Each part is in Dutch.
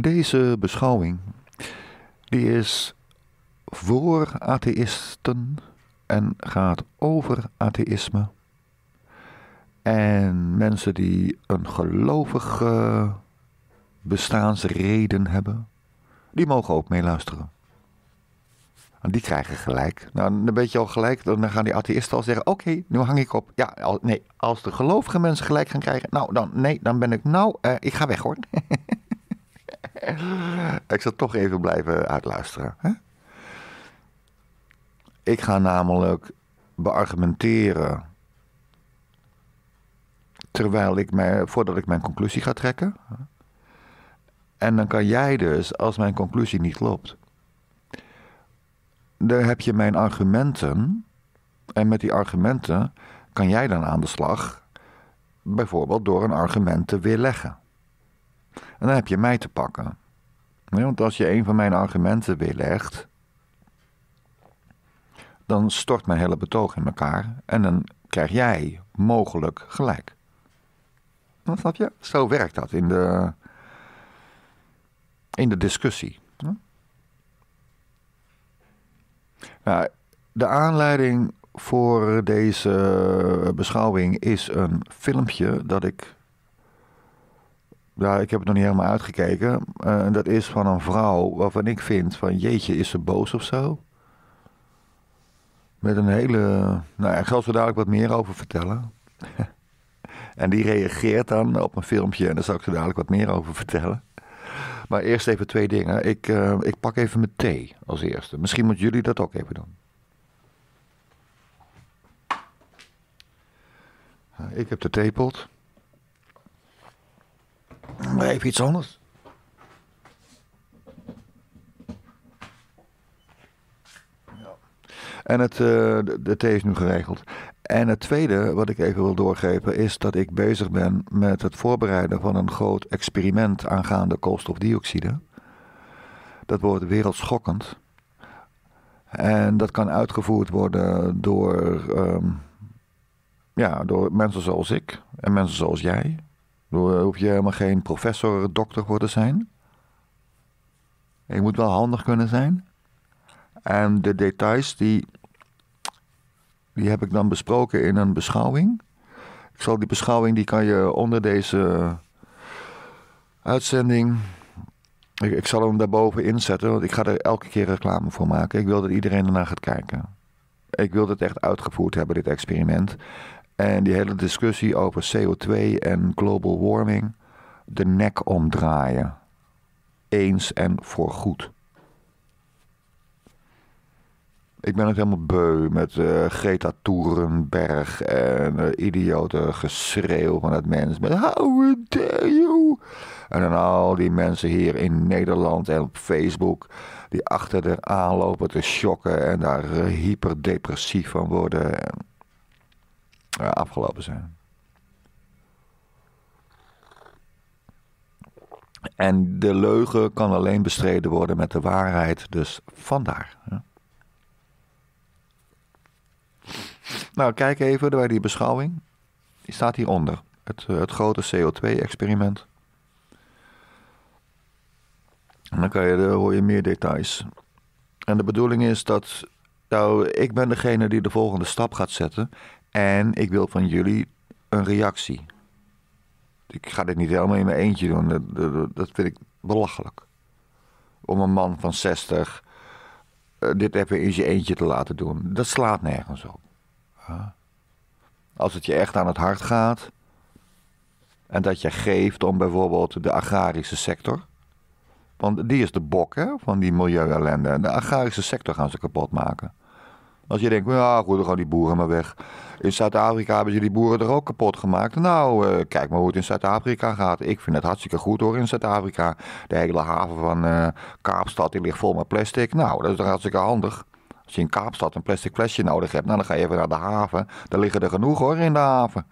Deze beschouwing die is voor atheïsten en gaat over atheïsme. En mensen die een gelovige bestaansreden hebben, die mogen ook meeluisteren. En die krijgen gelijk. Nou, dan weet je al gelijk, dan gaan die atheïsten al zeggen: Oké, nu hang ik op. Ja, nee, als de gelovige mensen gelijk gaan krijgen, nou dan, nee, dan ben ik, nou, eh, ik ga weg hoor. Eh, ik zal toch even blijven uitluisteren. Hè? Ik ga namelijk beargumenteren. Terwijl ik mij, voordat ik mijn conclusie ga trekken. En dan kan jij dus, als mijn conclusie niet klopt. Daar heb je mijn argumenten. En met die argumenten kan jij dan aan de slag. Bijvoorbeeld door een argument te weerleggen. En dan heb je mij te pakken. want als je een van mijn argumenten weerlegt, dan stort mijn hele betoog in elkaar en dan krijg jij mogelijk gelijk. Dat snap je? Zo werkt dat in de, in de discussie. Nou, de aanleiding voor deze beschouwing is een filmpje dat ik ja, ik heb het nog niet helemaal uitgekeken. Uh, dat is van een vrouw waarvan ik vind van jeetje, is ze boos of zo? Met een hele... Nou ja, ik zal zo dadelijk wat meer over vertellen. en die reageert dan op een filmpje en daar zal ik zo dadelijk wat meer over vertellen. Maar eerst even twee dingen. Ik, eh, ik pak even mijn thee als eerste. Misschien moeten jullie dat ook even doen. Ik heb de theepot. Maar even iets anders. Ja. En het, uh, is nu geregeld. En het tweede wat ik even wil doorgeven is dat ik bezig ben met het voorbereiden van een groot experiment aangaande koolstofdioxide. Dat wordt wereldschokkend. En dat kan uitgevoerd worden door, ehm, ja, door mensen zoals ik en mensen zoals jij. Eh, hoef je helemaal geen professor, dokter voor te zijn. Je moet wel handig kunnen zijn. En de details, die, die heb ik dan besproken in een beschouwing. Ik zal die beschouwing, die kan je onder deze uitzending... Ik, ik zal hem daarboven inzetten, want ik ga er elke keer reclame voor maken. Ik wil dat iedereen ernaar gaat kijken. Ik wil dit echt uitgevoerd hebben, dit experiment. En die hele discussie over CO2 en global warming de nek omdraaien. Eens en voor goed. Ik ben het helemaal beu met uh, Greta Thunberg en uh, idiote geschreeuw van het mens. Met how dare you? En dan al die mensen hier in Nederland en op Facebook die achter de aanlopen te shocken en daar eh, hyperdepressief van worden. Eh, afgelopen zijn. En de leugen kan alleen bestreden worden met de waarheid, dus vandaar. Nou, kijk even bij die beschouwing. Die staat hieronder. Het, eh, het grote CO2-experiment. En dan, kan je, dan hoor je meer details. En de bedoeling is dat. Nou, ik ben degene die de volgende stap gaat zetten. En ik wil van jullie een reactie. Ik ga dit niet helemaal in mijn eentje doen. Dat, dat, vind ik belachelijk. Om een man van 60 eh, dit even in zijn eentje te laten doen. Dat slaat nergens op. Als het je echt aan het hart gaat. En dat je geeft om bijvoorbeeld de agrarische sector. Want die is de bok hè, van die milieu De agrarische sector gaan ze kapot maken. Als je denkt, ja goed, dan gaan die boeren maar weg. In Zuid-Afrika hebben ze die boeren toch ook kapot gemaakt. Nou, eh, kijk maar hoe het in Zuid-Afrika gaat. Ik vind het hartstikke goed hoor in Zuid-Afrika. De hele haven van eh, Kaapstad die ligt vol met plastic. Nou, dat is hartstikke handig. Als je in Kaapstad een plastic flesje nodig hebt, nou, dan ga je even naar de haven. Daar liggen er genoeg hoor in de haven.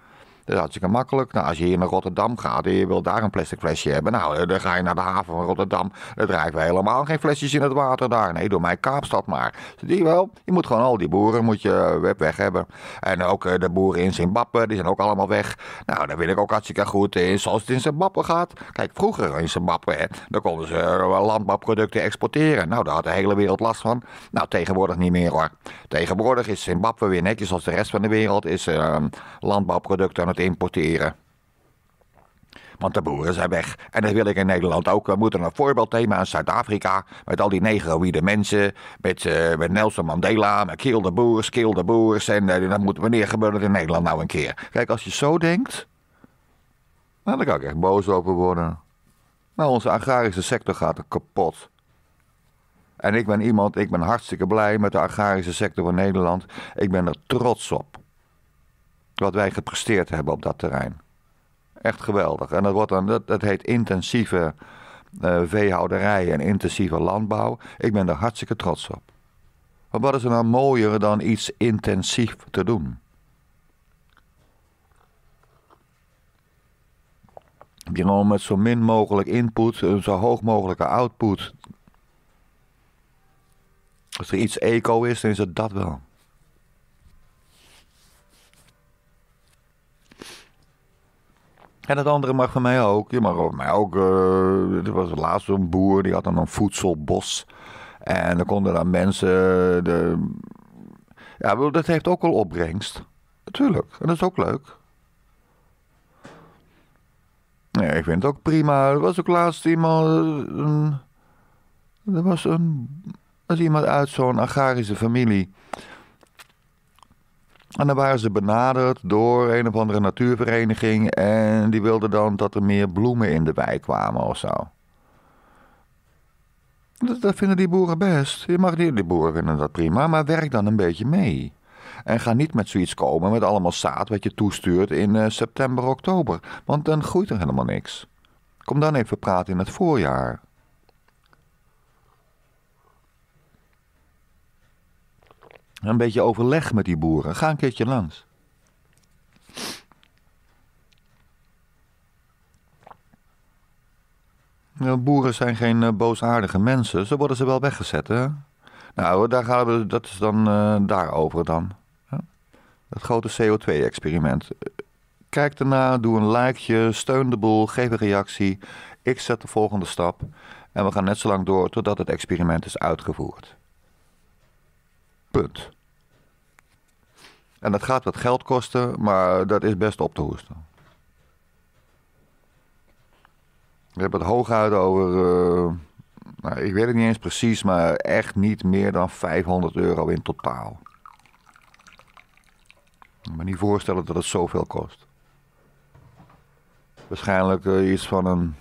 Dat is hartstikke makkelijk. Nou, als je hier naar Rotterdam gaat en je wil daar een plastic flesje hebben, nou, eh, dan ga je naar de haven van Rotterdam. Dan drijven we helemaal geen flesjes in het water daar. Nee, door mij Kaapstad maar. je wel, je moet gewoon al die boeren moet je eh, weg hebben. En ook eh, de boeren in Zimbabwe, die zijn ook allemaal weg. Nou, dan wil ik ook hartstikke goed in zoals het in Zimbabwe gaat. Kijk, vroeger in Zimbabwe, hè, dan konden ze landbouwproducten exporteren. Nou, daar had de hele wereld last van. Nou, tegenwoordig niet meer hoor. Tegenwoordig is Zimbabwe weer netjes als de rest van de wereld. Is uh, landbouwproducten importeren. Want de boeren zijn weg. En dat wil ik in Nederland ook. We moeten een voorbeeld nemen aan Zuid-Afrika. Met al die negroïde mensen. Met, eh, met Nelson Mandela. Met kill de boers, kill de boers. En eh, dat moet, wanneer gebeurt het in Nederland nou een keer? Kijk, als je zo denkt. Nou, dan kan ik echt boos over worden. Maar nou, onze agrarische sector gaat kapot. En ik ben iemand, ik ben hartstikke blij met de agrarische sector van Nederland. Ik ben er trots op wat wij gepresteerd hebben op dat terrein. Echt geweldig. En dat, wordt dan, dat, dat heet intensieve uh, veehouderij en intensieve landbouw. Ik ben er hartstikke trots op. Maar wat is er nou mooier dan iets intensief te doen? Je gewoon met zo min mogelijk input, een eh, zo hoog mogelijke output. Als er iets eco is, dan is het dat wel. En het andere mag van mij ook. Je mag van mij ook. Uh, er was laatst een boer die had dan een voedselbos. En dan konden dan mensen. De... Ja, dat heeft ook wel opbrengst. Natuurlijk. En dat is ook leuk. Nee, ik vind het ook prima. Er was ook laatst iemand. Een... Er was een. Er was iemand uit zo'n agrarische familie. En dan waren ze benaderd door een of andere natuurvereniging. En die wilden dan dat er meer bloemen in de wijk kwamen of zo. Dat, vinden die boeren best. Je mag die, die boeren vinden dat prima, maar werk dan een beetje mee. En ga niet met zoiets komen met allemaal zaad wat je toestuurt in eh, september, oktober. Want dan groeit er helemaal niks. Kom dan even praten in het voorjaar. Een beetje overleg met die boeren. Ga een keertje langs. boeren zijn geen eh, boosaardige mensen. Ze worden ze wel weggezet, hè? Nou, daar gaan we, dat is dan eh, daarover dan. Dat grote CO2-experiment. Kijk daarna, doe een likeje, steun de boel, geef een reactie. Ik zet de volgende stap. En we gaan net zo lang door totdat het experiment is uitgevoerd. Punt. En dat gaat wat geld kosten, maar dat is best op te hoesten. We hebben het hooguit over, eh, nou, ik weet het niet eens precies, maar echt niet meer dan 500 euro in totaal. Ik kan me niet voorstellen dat het zoveel kost. Waarschijnlijk eh, iets van een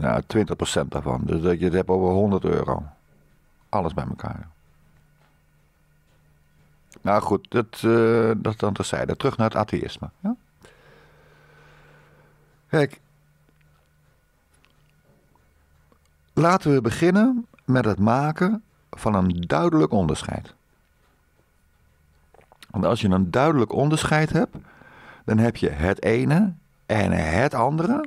ja, 20% daarvan. Dus dat je het hebt over 100 euro. Alles bij elkaar. Nou goed, dat, uh, dat dan terzijde. Terug naar het atheïsme. Ja? Kijk, laten we beginnen met het maken van een duidelijk onderscheid. Want als je een duidelijk onderscheid hebt, dan heb je het ene en het andere.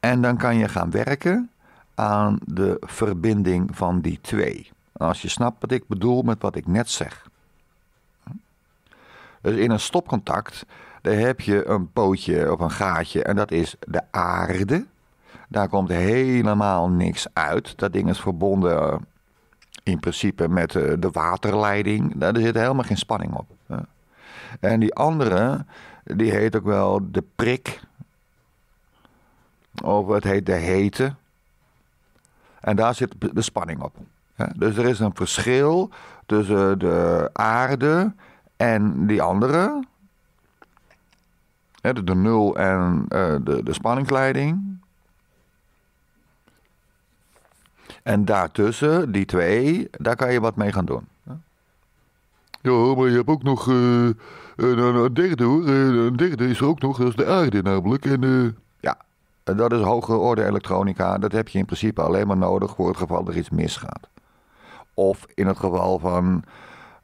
En dan kan je gaan werken aan de verbinding van die twee. Als je snapt wat ik bedoel met wat ik net zeg. Dus in een stopcontact, daar heb je een pootje of een gaatje en dat is de aarde. Daar komt helemaal niks uit. Dat ding is verbonden eh, in principe met eh, de waterleiding. Daar zit helemaal geen spanning op. En die andere, die heet ook wel de prik. Of het heet de hete. En daar zit de spanning op. Dus er is een verschil tussen eh, de aarde en die andere, de, de, nul en eh, de, de En daartussen, die twee, daar kan je wat mee gaan doen. Ja, maar je hebt ook nog eh, een, een, derde hoor. Eh, een derde is er ook nog, dat is de aarde namelijk. En, Ja, dat is hoge orde elektronica. Dat heb je in principe alleen maar nodig voor het geval dat er iets misgaat. Of in het geval van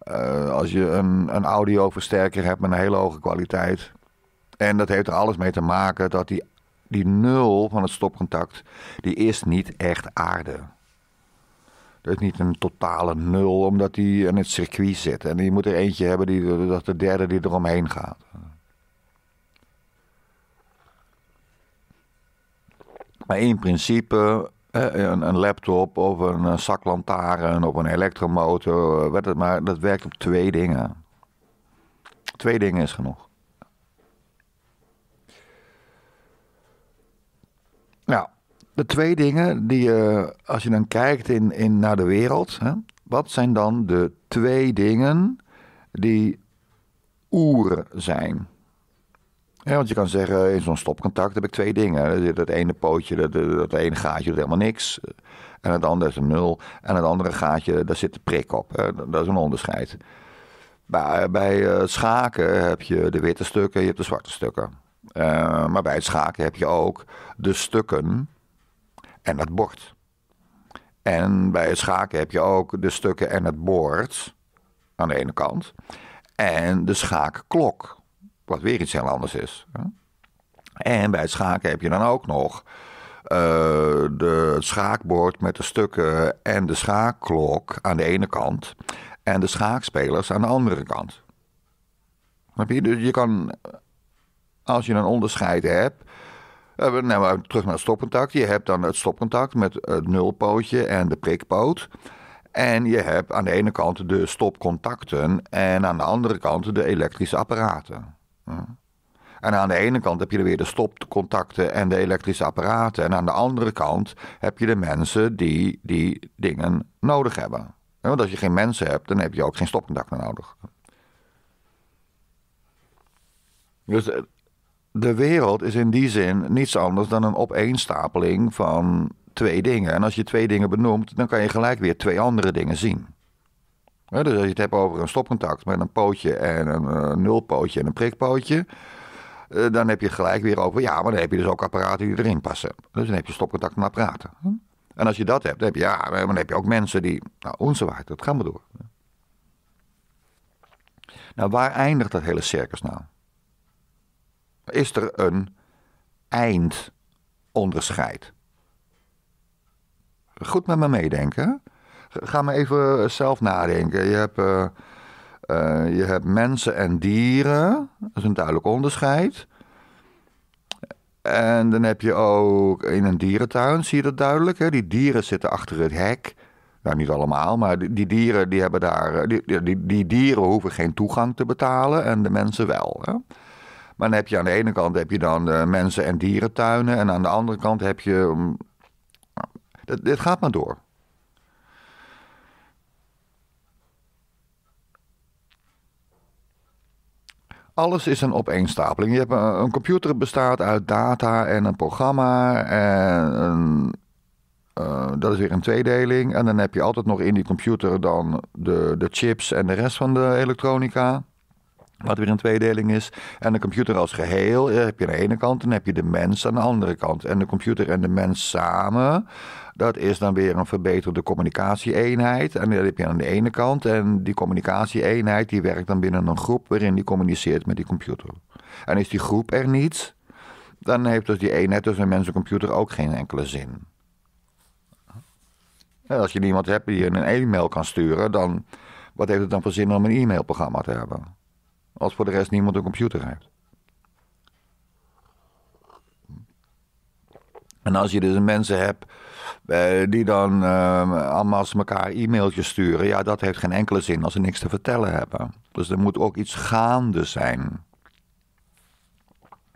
eh, als je een, een audioversterker hebt met een hele hoge kwaliteit. En dat heeft er alles mee te maken dat die, die nul van het stopcontact, die is niet echt aarde. Dat is niet een totale nul, omdat die in het circuit zit. En je moet er eentje hebben, die, dat de derde die eromheen gaat. Maar in principe een, een, laptop of een eh, zaklantaarn of een elektromotor, eh, het maar. Dat werkt op twee dingen. Twee dingen is genoeg. Nou, de twee dingen die je, eh, als je dan kijkt in, in naar de wereld, hè, wat zijn dan de twee dingen die oer zijn? Ja, want je kan zeggen, in zo'n stopcontact heb ik twee dingen. Dat ene pootje, dat, ene gaatje doet helemaal niks. En het andere is een nul. En het andere gaatje, daar zit de prik op. Eh, dat is een onderscheid. bij eh, schaken heb je de witte stukken, je hebt de zwarte stukken. Eh, maar bij het schaken heb je ook de stukken en het bord. En bij het schaken heb je ook de stukken en het bord aan de ene kant. En de schaakklok wat weer iets heel anders is. En bij het schaken heb je dan ook nog eh, de, het schaakbord met de stukken en de schaakklok aan de ene kant. En de schaakspelers aan de andere kant. Je? Dus je kan, als je een onderscheid hebt. Uh, nou, terug naar het stopcontact. Je hebt dan het stopcontact met het nulpootje en de prikpoot. En je hebt aan de ene kant de stopcontacten en aan de andere kant de elektrische apparaten. En aan de ene kant heb je er weer de stopcontacten en de elektrische apparaten. En aan de andere kant heb je de mensen die die dingen nodig hebben. Want als je geen mensen hebt, dan heb je ook geen stopcontacten nodig. Dus eh, de wereld is in die zin niets anders dan een opeenstapeling van twee dingen. En als je twee dingen benoemt, dan kan je gelijk weer twee andere dingen zien dus als je het hebt over een stopcontact met een pootje en een, eh, nulpootje en een prikpootje. Eh, dan heb je gelijk weer over, ja, maar dan heb je dus ook apparaten die erin passen. Dus dan heb je stopcontact met praten. Hm? En als je dat hebt, dan heb je, ja, dan heb je ook mensen die, nou, onze waard, dat gaan we door. Nou, waar eindigt dat hele circus nou? Is er een eindonderscheid? Goed met me meedenken. Ga maar even eh, zelf nadenken. Je hebt, eh, eh, je hebt mensen en dieren. Dat is een duidelijk onderscheid. En dan heb je ook in een dierentuin, zie je dat duidelijk. Hè? Die dieren zitten achter het hek. Nou, niet allemaal, maar die, dieren die hebben daar. Die, die, die, dieren hoeven geen toegang te betalen en de mensen wel. Hè? Maar dan heb je aan de ene kant heb je dan mensen en dierentuinen. En aan de andere kant heb je. Het mm, dit, gaat maar door. Alles is een opeenstapeling. Je hebt eh, een, computer bestaat uit data en een programma en een, eh, dat is weer een tweedeling. En dan heb je altijd nog in die computer dan de, de chips en de rest van de elektronica. Wat weer een tweedeling is. En de computer als geheel eh, heb je aan de ene kant en heb je de mens aan de andere kant. En de computer en de mens samen dat is dan weer een verbeterde communicatieeenheid En dat heb je aan de ene kant. En die communicatieeenheid die werkt dan binnen een groep waarin die communiceert met die computer. En is die groep er niet, dan heeft dus die eenheid tussen mens en computer ook geen enkele zin. als je niemand hebt die een e-mail kan sturen, dan wat heeft het dan voor zin om een e-mailprogramma te hebben? Als voor de rest niemand een computer heeft. En als je dus mensen hebt eh, die dan ehm, allemaal als elkaar e-mailtjes sturen. Ja, dat heeft geen enkele zin als ze niks te vertellen hebben. Dus er moet ook iets gaande zijn.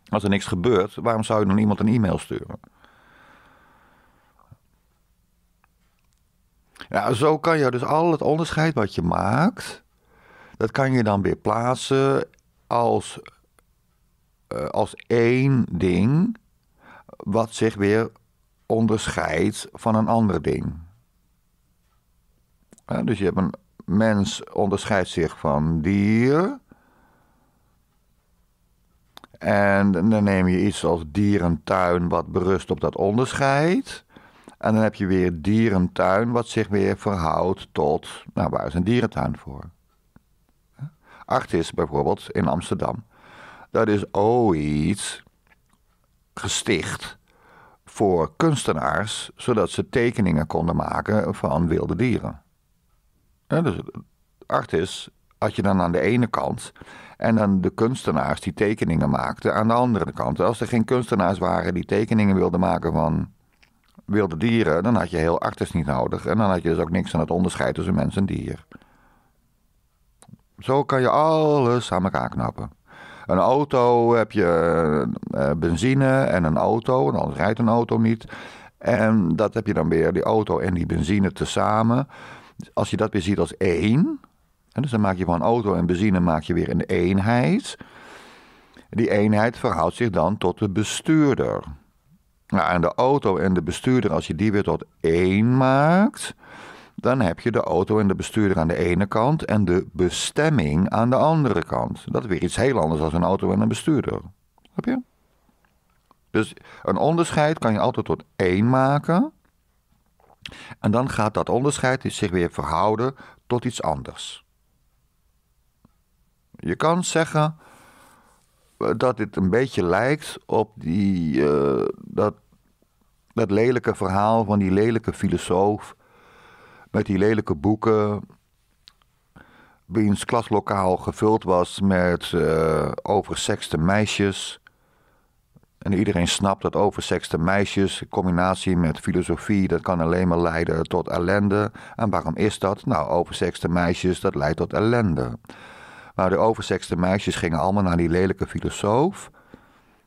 Als er niks gebeurt, waarom zou je dan iemand een e-mail sturen? Ja, zo kan je dus al het onderscheid wat je maakt, dat kan je dan weer plaatsen als, eh, als één ding wat zich weer onderscheidt van een ander ding. dus je hebt een mens onderscheidt zich van dier. En dan neem je iets als dierentuin, wat berust op dat onderscheid. En dan heb je weer dierentuin, wat zich weer verhoudt tot. Nou, waar is een dierentuin voor? Artis bijvoorbeeld in Amsterdam. Dat is ooit gesticht voor kunstenaars, zodat ze tekeningen konden maken van wilde dieren. En dus artis had je dan aan de ene kant en dan de kunstenaars die tekeningen maakten aan de andere kant. Als er geen kunstenaars waren die tekeningen wilden maken van wilde dieren, dan had je heel artis niet nodig en dan had je dus ook niks aan het onderscheid tussen mens en dier. Zo kan je alles aan elkaar knappen. Een auto heb je eh, eh, benzine en een auto, en anders rijdt een auto niet. En dat heb je dan weer, die auto en die benzine tezamen. Dus als je dat weer ziet als één, dus dan maak je van auto en benzine maak je weer een eenheid. Die eenheid verhoudt zich dan tot de bestuurder. Nou, en de auto en de bestuurder, als je die weer tot één maakt, dan heb je de auto en de bestuurder aan de ene kant en de bestemming aan de andere kant. Dat is weer iets heel anders dan een auto en een bestuurder. Snap je? Dus een onderscheid kan je altijd tot één maken. En dan gaat dat onderscheid zich weer verhouden tot iets anders. Je kan zeggen eh, dat dit een beetje lijkt op die, eh, dat, dat lelijke verhaal van die lelijke filosoof met die lelijke boeken. Wiens klaslokaal gevuld was met uh, eh, oversexte meisjes. En iedereen snapt dat oversexte meisjes, in combinatie met filosofie, dat kan alleen maar leiden tot ellende. En waarom is dat? Nou, oversexte meisjes, dat leidt tot ellende. Maar de oversexte meisjes gingen allemaal naar die lelijke filosoof.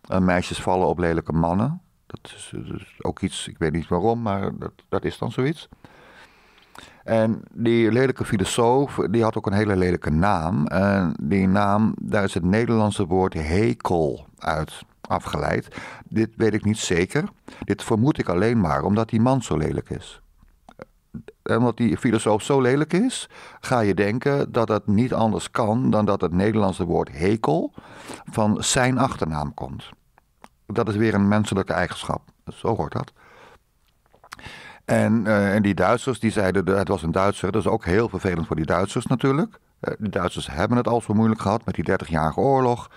En meisjes vallen op lelijke mannen. Dat is, dat is ook iets, ik weet niet waarom, maar dat, dat is dan zoiets. En die lelijke filosoof, die had ook een hele lelijke naam. En die naam, daar is het Nederlandse woord hekel uit afgeleid. Dit weet ik niet zeker. Dit vermoed ik alleen maar omdat die man zo lelijk is. En omdat die filosoof zo lelijk is, ga je denken dat het niet anders kan dan dat het Nederlandse woord hekel van zijn achternaam komt. Dat is weer een menselijke eigenschap. Zo hoort dat. En, eh, en die Duitsers die zeiden, eh, het was een Duitser, dat is ook heel vervelend voor die Duitsers natuurlijk. Eh, de Duitsers hebben het al zo moeilijk gehad met die 30-jarige oorlog.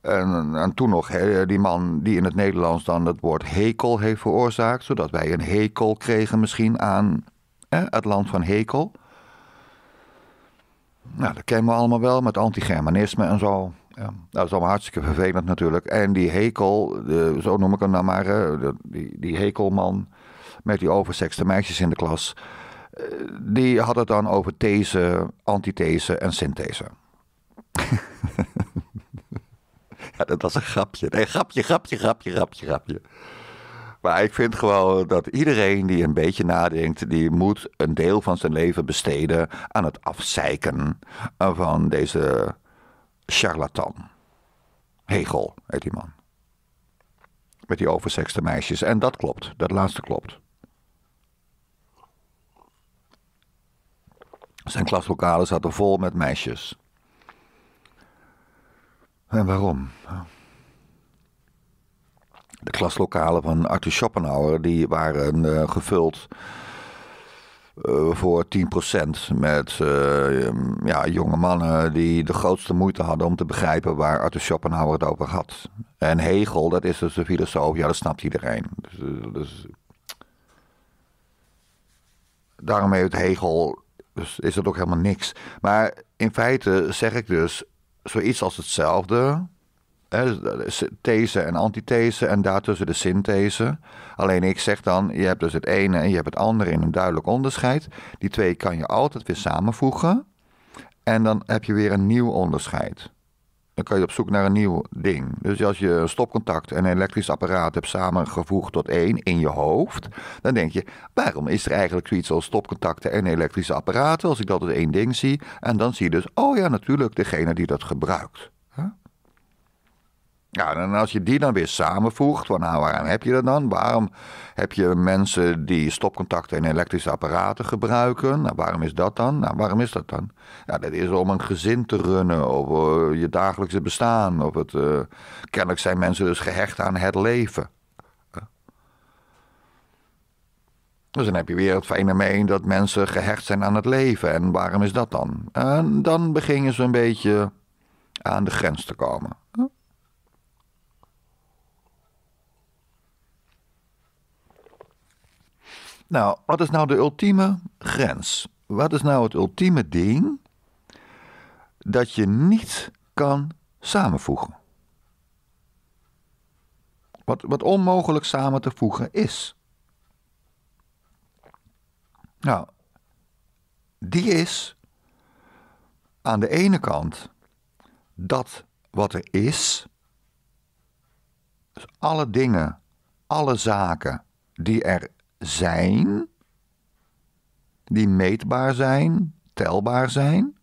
En, toen nog die man die in het Nederlands dan het woord hekel heeft veroorzaakt, zodat wij een hekel kregen misschien aan het land van hekel. Nou, dat kennen we allemaal wel met anti-Germanisme en zo. dat is allemaal hartstikke vervelend natuurlijk. En die hekel, zo noem ik hem dan nou maar, die, die hekelman, met die oversexte meisjes in de klas. Eh, die hadden het dan over these, antithese en synthese. ja, dat was een grapje. Nee, grapje, grapje, grapje, grapje, grapje. Maar ik vind gewoon dat iedereen die een beetje nadenkt, die moet een deel van zijn leven besteden aan het afzeiken van deze charlatan. Hegel heet die man. Met die oversexte meisjes. En dat klopt, dat laatste klopt. Zijn klaslokalen zaten vol met meisjes. En waarom? De klaslokalen van Arthur Schopenhauer die waren eh, gevuld uh, voor 10% met eh, ja, jonge mannen die de grootste moeite hadden om te begrijpen waar Arthur Schopenhauer het over had. En Hegel, dat is dus een filosoof, ja dat snapt iedereen. dus... dus daarom heeft Hegel dus is dat ook helemaal niks. Maar in feite zeg ik dus zoiets als hetzelfde, dus, eh, These en antithese en daartussen de synthese. Alleen ik zeg dan, je hebt dus het ene en je hebt het andere in een duidelijk onderscheid. Die twee kan je altijd weer samenvoegen. En dan heb je weer een nieuw onderscheid dan kan je op zoek naar een nieuw ding. Dus als je een stopcontact en een elektrisch apparaat hebt samengevoegd tot één in je hoofd, dan denk je, waarom is er eigenlijk zoiets als stopcontacten en elektrische apparaten als ik dat als één ding zie? En dan zie je dus, oh ja, natuurlijk, degene die dat gebruikt. Ja, en als je die dan weer samenvoegt, van nou, waarom heb je dat dan? Waarom heb je mensen die stopcontacten en elektrische apparaten gebruiken? Nou, waarom is dat dan? Nou, waarom is dat dan? Ja, dat is om een gezin te runnen, of je dagelijkse bestaan. Of het, eh, kennelijk zijn mensen dus gehecht aan het leven. Dus dan heb je weer het fenomeen dat mensen gehecht zijn aan het leven. En waarom is dat dan? En dan begingen ze een beetje aan de grens te komen. Nou, wat is nou de ultieme grens? Wat is nou het ultieme ding dat je niet kan samenvoegen? Wat, wat onmogelijk samen te voegen is. Nou, die is aan de ene kant dat wat er is, dus alle dingen, alle zaken die er zijn, die meetbaar zijn, telbaar zijn.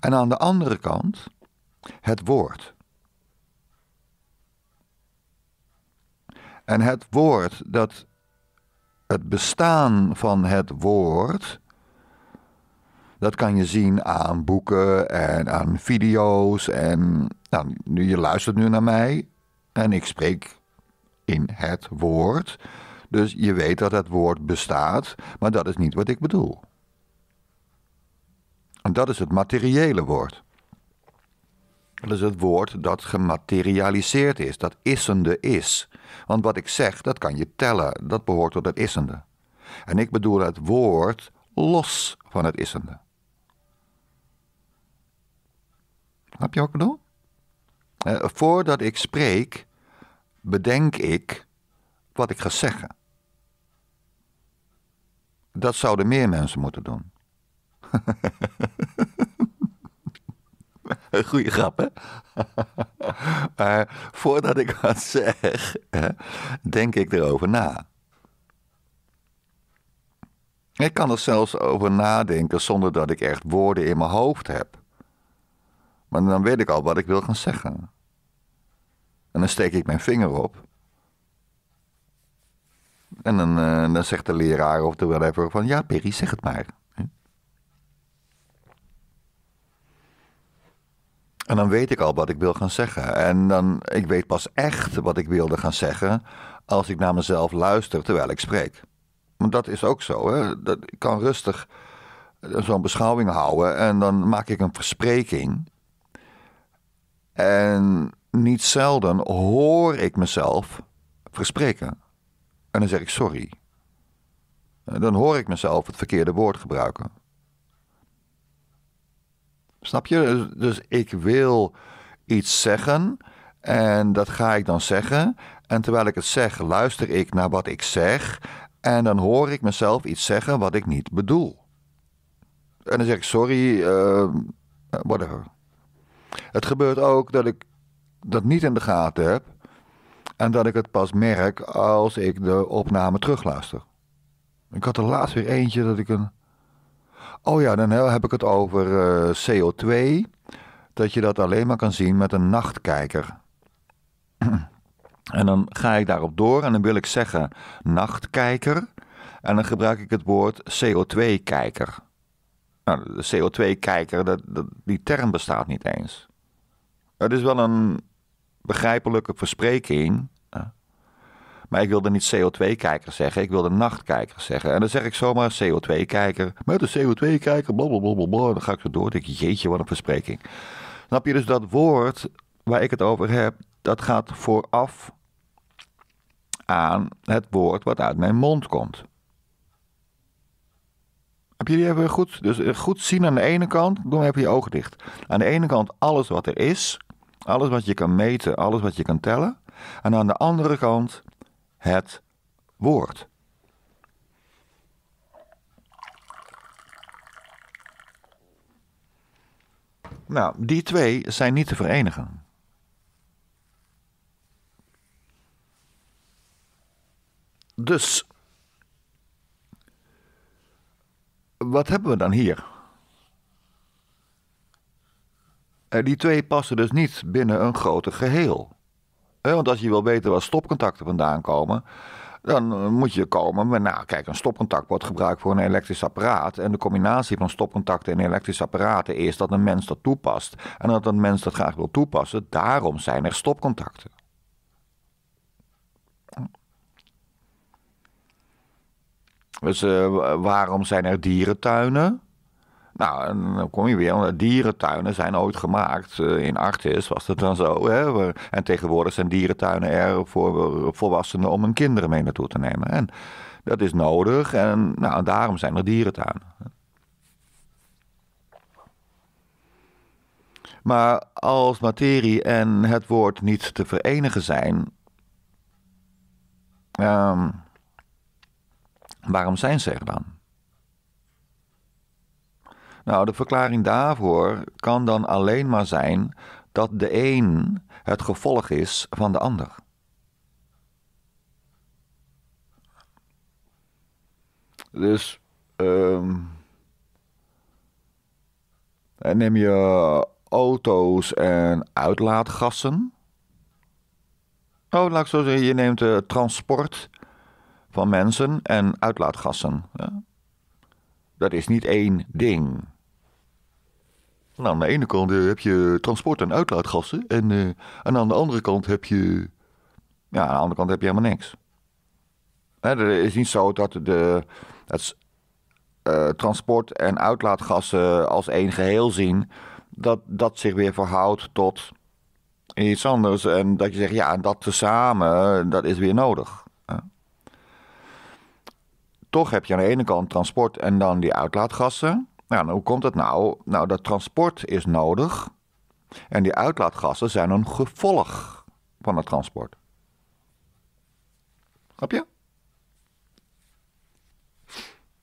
En aan de andere kant het woord. En het woord dat het bestaan van het woord. Dat kan je zien aan boeken en aan video's. En nou, je luistert nu naar mij en ik spreek in het woord. Dus je weet dat dat woord bestaat, maar dat is niet wat ik bedoel. En dat is het materiële woord. Dat is het woord dat gematerialiseerd is, dat issende is. Want wat ik zeg, dat kan je tellen, dat behoort tot het issende. En ik bedoel het woord los van het issende. Heb je wat ik bedoel? Eh, voordat ik spreek, bedenk ik wat ik ga zeggen. Dat zouden meer mensen moeten doen. Goeie grap, hè? maar eh, voordat ik wat zeg, denk ik erover na. Ik kan er zelfs over nadenken zonder dat ik echt woorden in mijn hoofd heb. Maar dan weet ik al wat ik wil gaan zeggen. En dan steek ik mijn vinger op en dan, eh, dan zegt de leraar of de whatever van ja, Perry, zeg het maar. En dan weet ik al wat ik wil gaan zeggen. En dan, ik weet pas echt wat ik wilde gaan zeggen als ik naar mezelf luister terwijl ik spreek. Want dat is ook zo. Hè? Dat, ik kan rustig eh, zo'n beschouwing houden en dan maak ik een verspreking. En niet zelden hoor ik mezelf verspreken en dan zeg ik sorry. Dan hoor ik mezelf het verkeerde woord gebruiken. Snap je? Dus, dus ik wil iets zeggen en dat ga ik dan zeggen. En terwijl ik het zeg, luister ik naar wat ik zeg en dan hoor ik mezelf iets zeggen wat ik niet bedoel. En dan zeg ik sorry, uh, whatever. Het gebeurt ook dat ik dat niet in de gaten heb en dat ik het pas merk als ik de opname terugluister. Ik had er laatst weer eentje dat ik een. Oh ja, dan heb ik het over eh, CO2. Dat je dat alleen maar kan zien met een nachtkijker. en dan ga ik daarop door en dan wil ik zeggen nachtkijker. En dan gebruik ik het woord CO2-kijker. Nou, de CO2-kijker, dat, die term bestaat niet eens. Het is wel een begrijpelijke verspreking. Maar ik wilde niet CO2-kijker zeggen, ik wilde nachtkijker zeggen. En dan zeg ik zomaar CO2-kijker. Met een CO2-kijker, blablabla. Dan ga ik zo door. denk ik, jeetje, wat een verspreking. Snap je dus dat woord waar ik het over heb, dat gaat vooraf aan het woord wat uit mijn mond komt. Heb die even goed, dus eh, goed zien aan de ene kant, dan heb je je ogen dicht. Aan de ene kant alles wat er is, alles wat je kan meten, alles wat je kan tellen. En aan de andere kant het woord. Nou, die twee zijn niet te verenigen. Dus, wat hebben we dan hier? Eh, die twee passen dus niet binnen een groter geheel. Eh, want als je wil weten waar stopcontacten vandaan komen, dan eh, moet je komen met, nou kijk, een stopcontact wordt gebruikt voor een elektrisch apparaat. En de combinatie van stopcontacten en elektrische apparaten is dat een mens dat toepast. En dat een mens dat graag wil toepassen, daarom zijn er stopcontacten. Dus waarom zijn er dierentuinen? Nou, en dan kom je weer, dierentuinen zijn ooit gemaakt. Eh, in Artis was dat dan zo. En tegenwoordig zijn dierentuinen er voor eh, volwassenen om hun kinderen mee naartoe te nemen. En dat is nodig en nou, daarom zijn er dierentuinen. Maar als materie en het woord niet te verenigen zijn, ehm, waarom zijn ze er dan? Nou, de verklaring daarvoor kan dan alleen maar zijn dat de een het gevolg is van de ander. Dus ehm, neem je auto's en uitlaatgassen. Oh, laat ik zo zeggen, je neemt uh, transport van mensen en uitlaatgassen. Dat is niet één ding. Nou, aan de ene kant eh, heb je transport- en uitlaatgassen. Eh, en, aan de andere kant heb je. Ja, aan de andere kant heb je helemaal niks. Het is niet zo dat de. Eh, transport- en uitlaatgassen als één geheel zien. Dat dat zich weer verhoudt tot iets anders. En dat je zegt, ja, dat tezamen, dat is weer nodig. Toch heb je aan de ene kant transport en dan die uitlaatgassen. Nou, hoe komt dat nou? Nou, dat transport is nodig. En die uitlaatgassen zijn een gevolg van het transport. Snap je?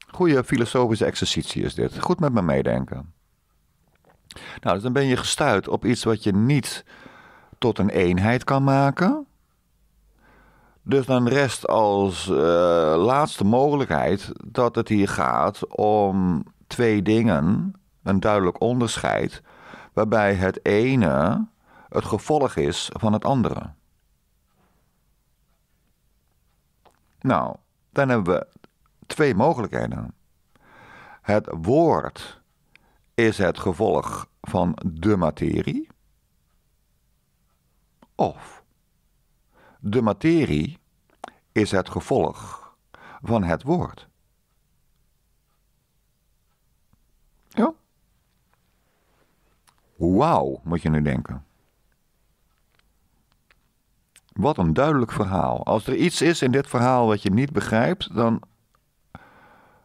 Goede filosofische exercitie is dit. Goed met me meedenken. Nou, dus dan ben je gestuurd op iets wat je niet tot een eenheid kan maken. Dus dan rest als eh, laatste mogelijkheid dat het hier gaat om twee dingen, een duidelijk onderscheid, waarbij het ene het gevolg is van het andere. Nou, dan hebben we twee mogelijkheden. Het woord is het gevolg van de materie. Of de materie is het gevolg van het woord. Ja. Wauw, moet je nu denken. Wat een duidelijk verhaal. Als er iets is in dit verhaal wat je niet begrijpt, dan,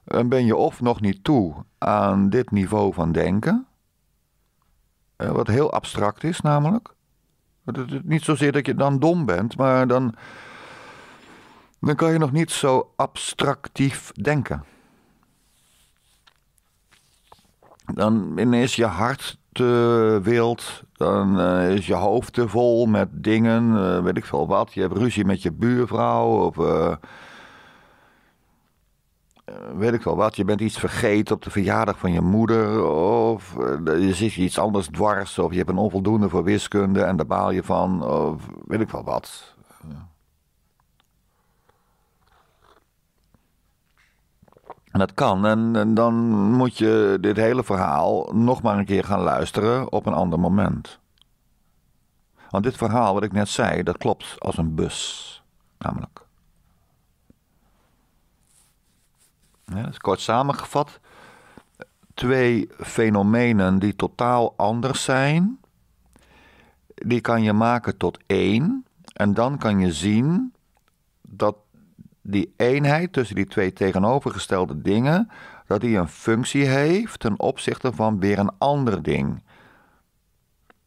dan ben je of nog niet toe aan dit niveau van denken, eh, wat heel abstract is namelijk. Niet zozeer dat je dan dom bent, maar dan, dan kan je nog niet zo abstractief denken. dan is je hart te wild. Dan eh, is je hoofd te vol met dingen, eh, weet ik veel wat. Je hebt ruzie met je buurvrouw of eh, weet ik wel wat. Je bent iets vergeten op de verjaardag van je moeder of je zit iets anders dwars of je hebt een onvoldoende voor wiskunde en daar baal je van of weet ik wel wat. En dat kan. En, dan moet je dit hele verhaal nog maar een keer gaan luisteren op een ander moment. Want dit verhaal wat ik net zei, dat klopt als een bus, namelijk. Ja, is kort samengevat. Twee fenomenen die totaal anders zijn, die kan je maken tot één. En dan kan je zien dat die eenheid tussen die twee tegenovergestelde dingen, dat die een functie heeft ten opzichte van weer een ander ding.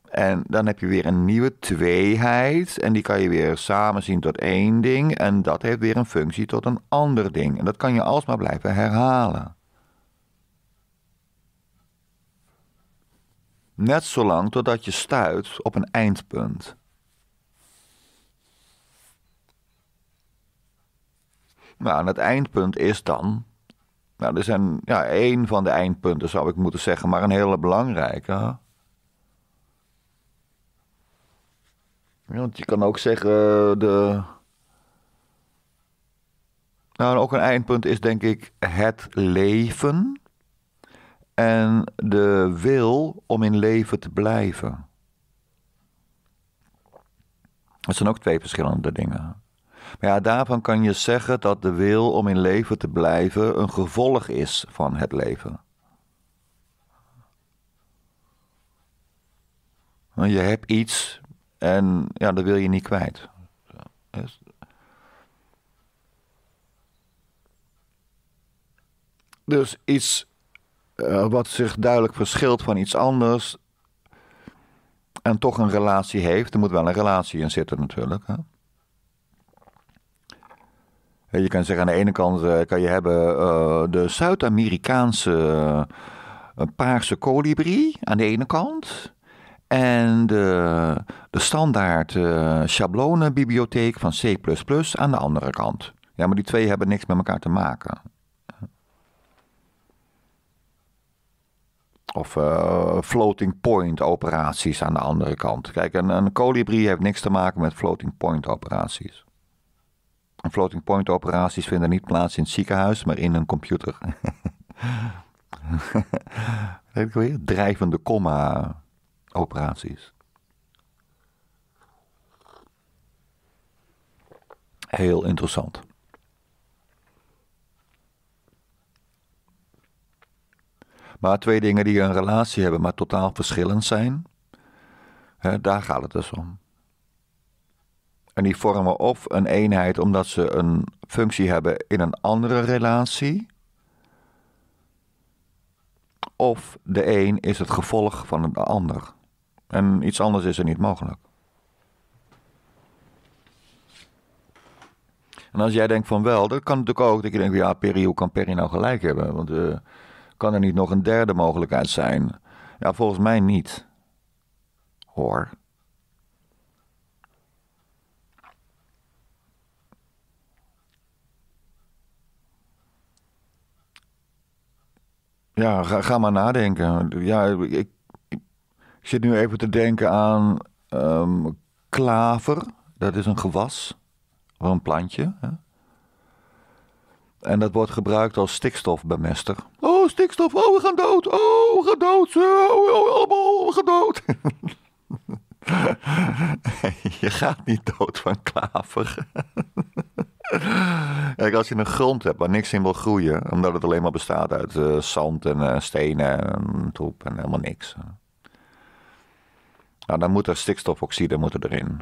En dan heb je weer een nieuwe tweeheid. En die kan je weer samen zien tot één ding. En dat heeft weer een functie tot een ander ding. En dat kan je alsmaar blijven herhalen. Net zolang totdat je stuit op een eindpunt. Nou, en het eindpunt is dan. Nou, er zijn ja, één van de eindpunten, zou ik moeten zeggen, maar een hele belangrijke. Want je kan ook zeggen, de. Nou, ook een eindpunt is denk ik het leven en de wil om in leven te blijven. Dat zijn ook twee verschillende dingen. Maar ja, daarvan kan je zeggen dat de wil om in leven te blijven een gevolg is van het leven. Je hebt iets en ja, dat wil je niet kwijt. Dus iets eh, wat zich duidelijk verschilt van iets anders en toch een relatie heeft. Er moet wel een relatie in zitten natuurlijk. Hè? Je kan zeggen, aan de ene kant eh, kan je hebben eh, de Zuid-Amerikaanse eh, paarse kolibrie aan de ene kant. En de, de standaard uh, schablonenbibliotheek van C++ aan de andere kant. Ja, maar die twee hebben niks met elkaar te maken. Of floating point operaties aan de andere kant. Kijk, een, een colibri heeft niks te maken met floating point operaties. Floating point operaties vinden niet plaats in het ziekenhuis, maar in een computer. Weet ik weer? Drijvende comma operaties. Heel interessant. Maar twee dingen die een relatie hebben, maar totaal verschillend zijn, hè, daar gaat het dus om. En die vormen of een eenheid omdat ze een functie hebben in een andere relatie. Of de een is het gevolg van de ander. En iets anders is er niet mogelijk. En als jij denkt van wel, dat kan natuurlijk ook dat je denkt, ja, Perry, hoe kan Perry nou gelijk hebben? Want eh, kan er niet nog een derde mogelijkheid zijn? Ja, volgens mij niet. Hoor. Ja, ga, maar nadenken. Ja, ik, zit nu even te denken aan ehm, klaver. Dat is een gewas, of een plantje. Hè? En dat wordt gebruikt als stikstofbemester. Oh, stikstof, oh, we gaan dood. Oh, we gaan dood. Oh, allemaal, oh, oh, oh, we gaan dood. Je gaat niet dood van klaver. Kijk, als je een grond hebt waar niks in wil groeien, omdat het alleen maar bestaat uit eh, zand en eh, stenen en troep en helemaal niks. Nou, dan moet er stikstofoxide moet erin.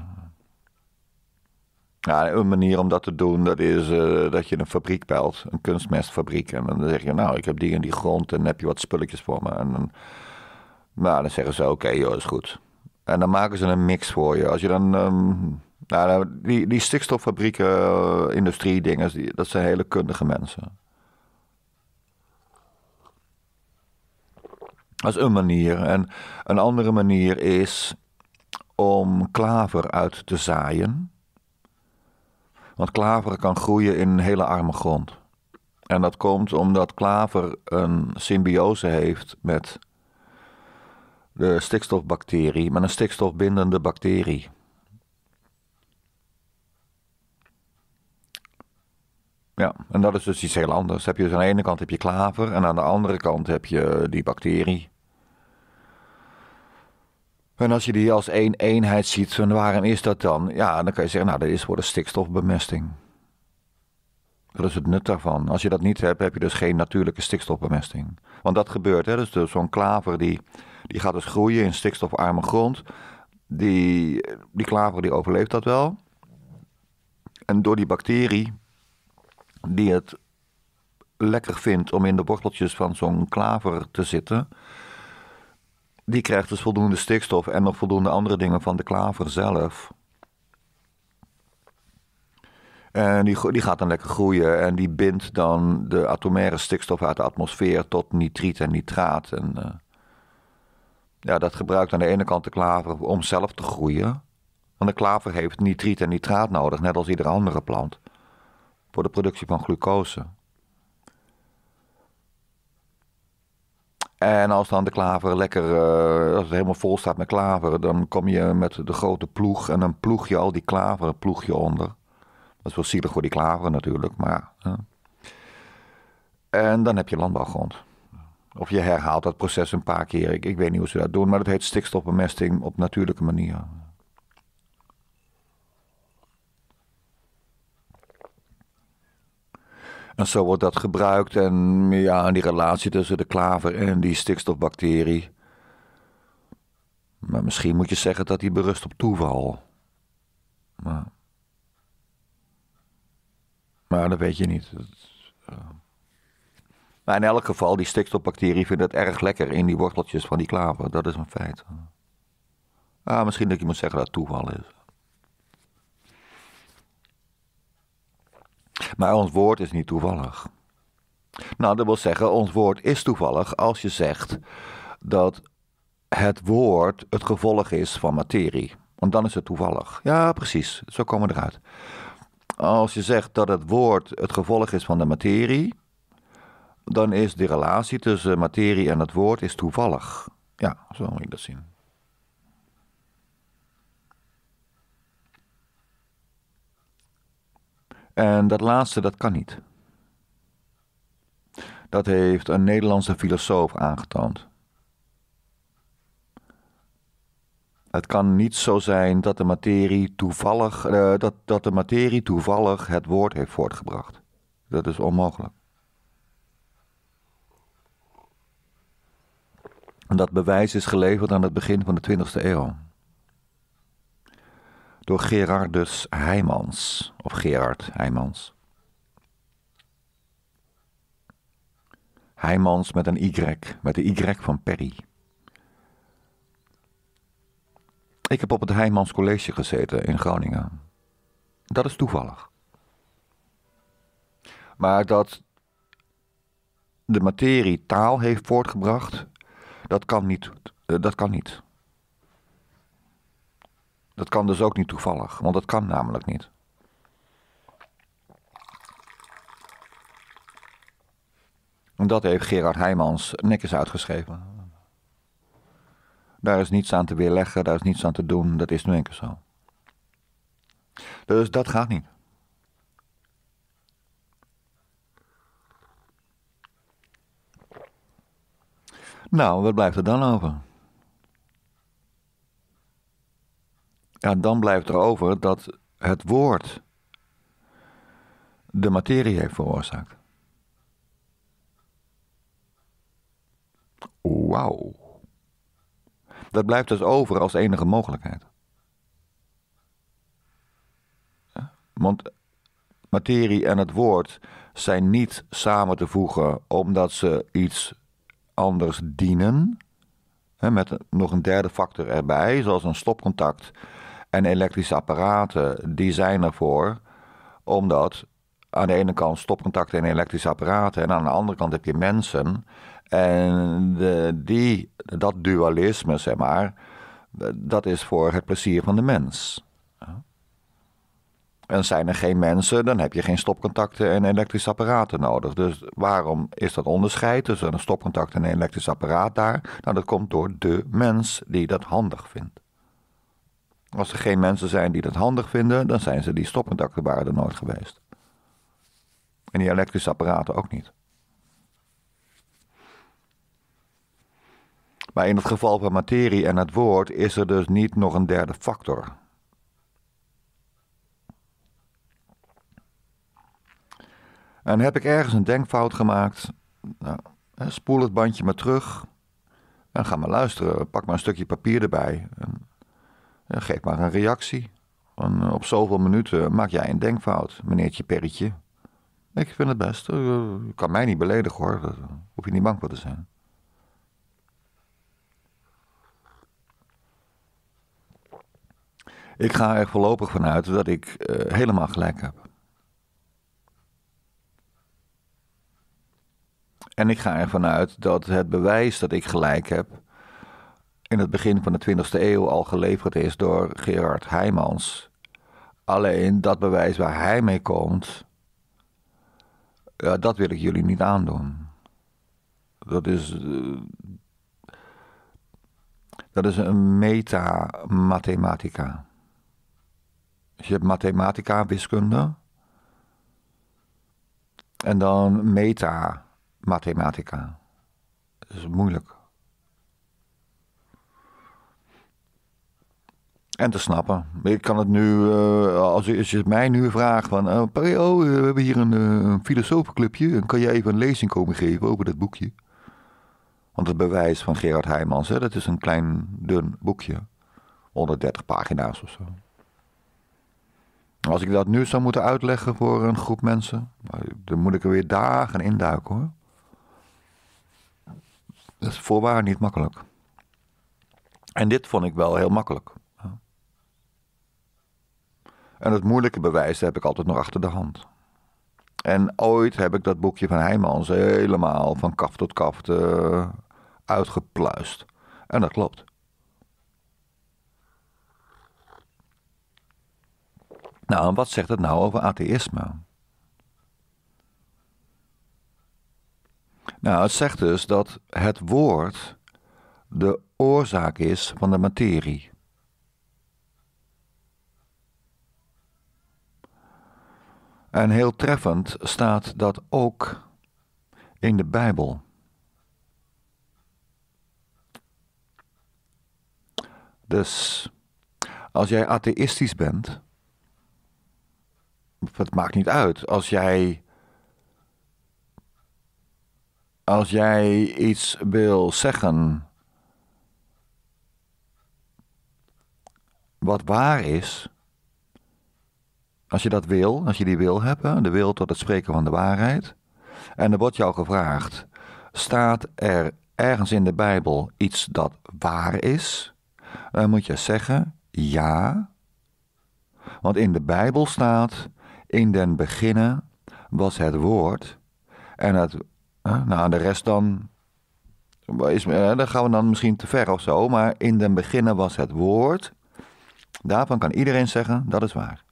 Ja, een manier om dat te doen, dat is eh, dat je een fabriek belt, een kunstmestfabriek. En dan zeg je, nou, ik heb die in die grond en heb je wat spulletjes voor me. En dan, nou, dan zeggen ze, oké, joh, is goed. En dan maken ze een mix voor je. Als je dan ehm, nou, nou, die, die stikstoffabrieken, eh, industrie dingen, dat zijn hele kundige mensen. Dat is een manier. En een andere manier is om klaver uit te zaaien. Want klaver kan groeien in hele arme grond. En dat komt omdat klaver een symbiose heeft met de stikstofbacterie, met een stikstofbindende bacterie. Ja, en dat is dus iets heel anders. Heb je dus aan de ene kant heb je klaver en aan de andere kant heb je die bacterie. En als je die als één eenheid ziet, en waarom is dat dan? Ja, dan kan je zeggen, nou, dat is voor de stikstofbemesting. Dat is het nut daarvan. Als je dat niet hebt, heb je dus geen natuurlijke stikstofbemesting. Want dat gebeurt, hè. Dus, dus zo'n klaver die, die gaat dus groeien in stikstofarme grond. Die, die klaver die overleeft dat wel. En door die bacterie die het lekker vindt om in de worteltjes van zo'n klaver te zitten, die krijgt dus voldoende stikstof en nog voldoende andere dingen van de klaver zelf. En die, die gaat dan lekker groeien en die bindt dan de atomaire stikstof uit de atmosfeer tot nitriet en nitraat. En, eh, ja, dat gebruikt aan de ene kant de klaver om zelf te groeien. Want de klaver heeft nitriet en nitraat nodig, net als iedere andere plant voor de productie van glucose. En als dan de klaver lekker, eh, als het helemaal vol staat met klaver, dan kom je met de grote ploeg en dan ploeg je al die klaveren een ploegje onder. Dat is wel zielig voor die klaveren natuurlijk, maar. En dan heb je landbouwgrond. Of je herhaalt dat proces een paar keer. Ik, ik weet niet hoe ze dat doen, maar dat heet stikstofbemesting op natuurlijke manier. En zo wordt dat gebruikt. En ja, die relatie tussen de klaver en die stikstofbacterie. Maar misschien moet je zeggen dat die berust op toeval. Maar, maar dat weet je niet. Eh. Maar in elk geval, die stikstofbacterie vindt het erg lekker in die worteltjes van die klaver. Dat is een feit. Ah, misschien dat je moet zeggen dat het toeval is. Maar ons woord is niet toevallig. Nou, dat wil zeggen, ons woord is toevallig als je zegt dat het woord het gevolg is van materie. Want dan is het toevallig. Ja, precies. Zo komen we eruit. Als je zegt dat het woord het gevolg is van de materie, dan is de relatie tussen materie en het woord is toevallig. Ja, zo moet ik dat zien. En dat laatste, dat kan niet. Dat heeft een Nederlandse filosoof aangetoond. Het kan niet zo zijn dat de materie toevallig, eh, dat, dat de materie toevallig het woord heeft voortgebracht. Dat is onmogelijk. En dat bewijs is geleverd aan het begin van de 20e eeuw door Gerardus Heijmans, of Gerard Heijmans. Heijmans met een Y, met de Y van Perry. Ik heb op het Heijmans College gezeten in Groningen. Dat is toevallig. Maar dat de materie taal heeft voortgebracht, dat kan niet. Eh, dat kan niet. Dat kan dus ook niet toevallig, want dat kan namelijk niet. En dat heeft Gerard Heijmans netjes uitgeschreven. Daar is niets aan te weerleggen, daar is niets aan te doen, dat is nu een keer zo. Dus dat gaat niet. Nou, wat blijft er dan over? Ja, dan blijft er over dat het woord de materie heeft veroorzaakt. Wauw. Dat blijft dus over als enige mogelijkheid. Want materie en het woord zijn niet samen te voegen omdat ze iets anders dienen. Met nog een derde factor erbij, zoals een stopcontact en elektrische apparaten, die zijn ervoor omdat aan de ene kant stopcontacten en elektrische apparaten en aan de andere kant heb je mensen. En de, die, dat dualisme, zeg maar, dat is voor het plezier van de mens. En zijn er geen mensen, dan heb je geen stopcontacten en elektrische apparaten nodig. Dus waarom is dat onderscheid tussen een stopcontact en een elektrisch apparaat daar? Nou, dat komt door de mens die dat handig vindt. Als er geen mensen zijn die dat handig vinden, dan zijn ze die stopcontacten nooit geweest. En die elektrische apparaten ook niet. Maar in het geval van materie en het woord is er dus niet nog een derde factor. En heb ik ergens een denkfout gemaakt? Nou, spoel het bandje maar terug en ga maar luisteren. Pak maar een stukje papier erbij. Ja, geef maar een reactie. Van, eh, op zoveel minuten maak jij een denkfout, meneertje Perritje. Ik vind het best. Eh, je kan mij niet beledigen hoor. hoef je niet bang voor te zijn. Ik ga er voorlopig vanuit dat ik eh, helemaal gelijk heb. En ik ga ervan uit dat het bewijs dat ik gelijk heb in het begin van de 20e eeuw al geleverd is door Gerard Heijmans. Alleen dat bewijs waar hij mee komt, ja, dat wil ik jullie niet aandoen. Dat is, eh, dat is een meta Dus je hebt mathematica, wiskunde. En dan meta-mathematica. Dat is moeilijk. En te snappen. Ik kan het nu, eh, als, je, mij nu vraagt van, uh, we hebben hier een, een filosofenclubje. kan jij even een lezing komen geven over dat boekje? Want het bewijs van Gerard Heijmans, hè, dat is een klein dun boekje. 130 pagina's of zo. Als ik dat nu zou moeten uitleggen voor een groep mensen, nou, dan moet ik er weer dagen induiken hoor. Dat is voorwaar niet makkelijk. En dit vond ik wel heel makkelijk. En het moeilijke bewijs heb ik altijd nog achter de hand. En ooit heb ik dat boekje van Heijmans helemaal van kaf tot kaf eh, uitgepluist. En dat klopt. Nou, wat zegt het nou over atheïsme? Nou, het zegt dus dat het woord de oorzaak is van de materie. En heel treffend staat dat ook in de Bijbel. Dus als jij atheïstisch bent, het maakt niet uit. Als jij, als jij iets wil zeggen wat waar is, als je dat wil, als je die wil hebben, de wil tot het spreken van de waarheid. En er wordt jou gevraagd: staat er ergens in de Bijbel iets dat waar is? Dan moet je zeggen: ja. Want in de Bijbel staat: in den beginnen was het woord. En het, nou, de rest dan. Is, eh, dan gaan we dan misschien te ver of zo. Maar in den beginnen was het woord. Daarvan kan iedereen zeggen: dat is waar.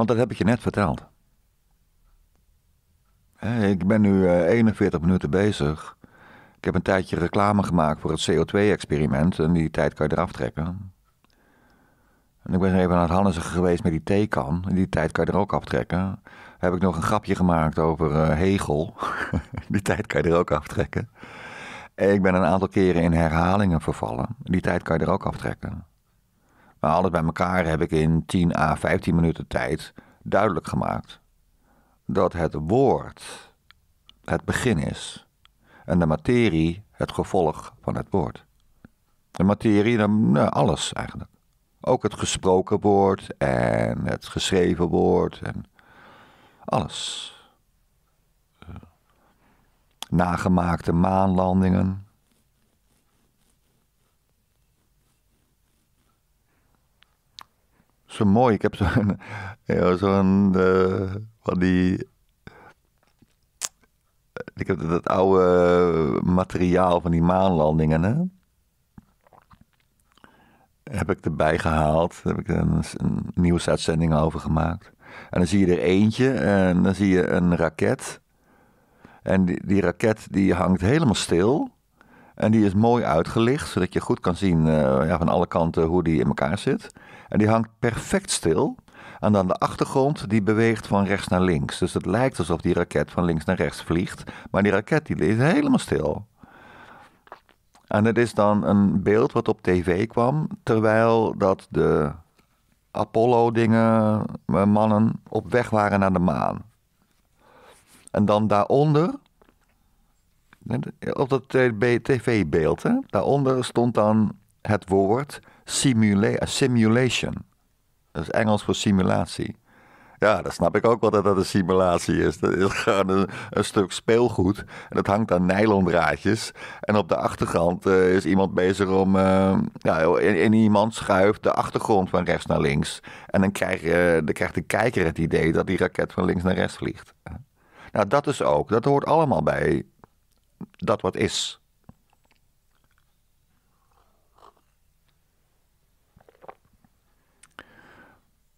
Want dat heb ik je net verteld. Ik ben nu 41 eh, minuten bezig. Ik heb een tijdje reclame gemaakt voor het CO2-experiment en die tijd kan je eraf trekken. En ik ben even naar het Hannes geweest met die theekan. En die tijd kan je er ook aftrekken. Heb ik nog een grapje gemaakt over eh, Hegel. die tijd kan je er ook aftrekken. En ik ben een aantal keren in herhalingen vervallen. Die tijd kan je er ook aftrekken. Maar alles bij elkaar heb ik in 10 à 15 minuten tijd duidelijk gemaakt dat het woord het begin is en de materie het gevolg van het woord. De materie, nou, nou alles eigenlijk. Ook het gesproken woord en het geschreven woord en alles. Nagemaakte maanlandingen, mooi. Ik heb zo'n. Ja, zo'n uh, van die. Ik heb dat oude materiaal van die maanlandingen. Hè? Heb ik erbij gehaald. Daar heb ik een, een uitzending over gemaakt. En dan zie je er eentje en dan zie je een raket. En die, die raket die hangt helemaal stil. En die is mooi uitgelicht, zodat je goed kan zien eh, ja, van alle kanten hoe die in elkaar zit. En die hangt perfect stil. En dan de achtergrond die beweegt van rechts naar links. Dus het lijkt alsof die raket van links naar rechts vliegt. Maar die raket die is helemaal stil. En het is dan een beeld wat op tv kwam. Terwijl dat de Apollo-dingen, eh, mannen, op weg waren naar de maan. En dan daaronder, op dat eh, tv-beeld, daaronder stond dan het woord simula simulation. Dat is Engels voor simulatie. Ja, dat snap ik ook wel dat dat een simulatie is. Dat is gewoon een, een stuk speelgoed. En dat hangt aan nylondraadjes. En op de achtergrond eh, is iemand bezig om. Uh, ja, in, iemand schuift de achtergrond van rechts naar links. En dan, krijg, eh, dan krijgt de kijker het idee dat die raket van links naar rechts vliegt. Nou, dat is ook. Dat hoort allemaal bij dat wat is.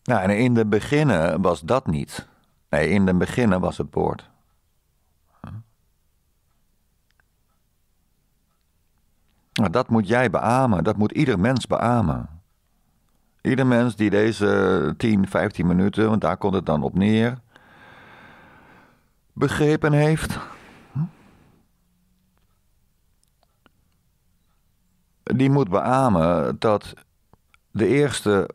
Nou, en in de beginnen was dat niet. Nee, in de beginnen was het woord. Nou, dat moet jij beamen, dat moet ieder mens beamen. Ieder mens die deze 10, 15 minuten, want daar komt het dan op neer, begrepen heeft. Hm, die moet beamen dat de eerste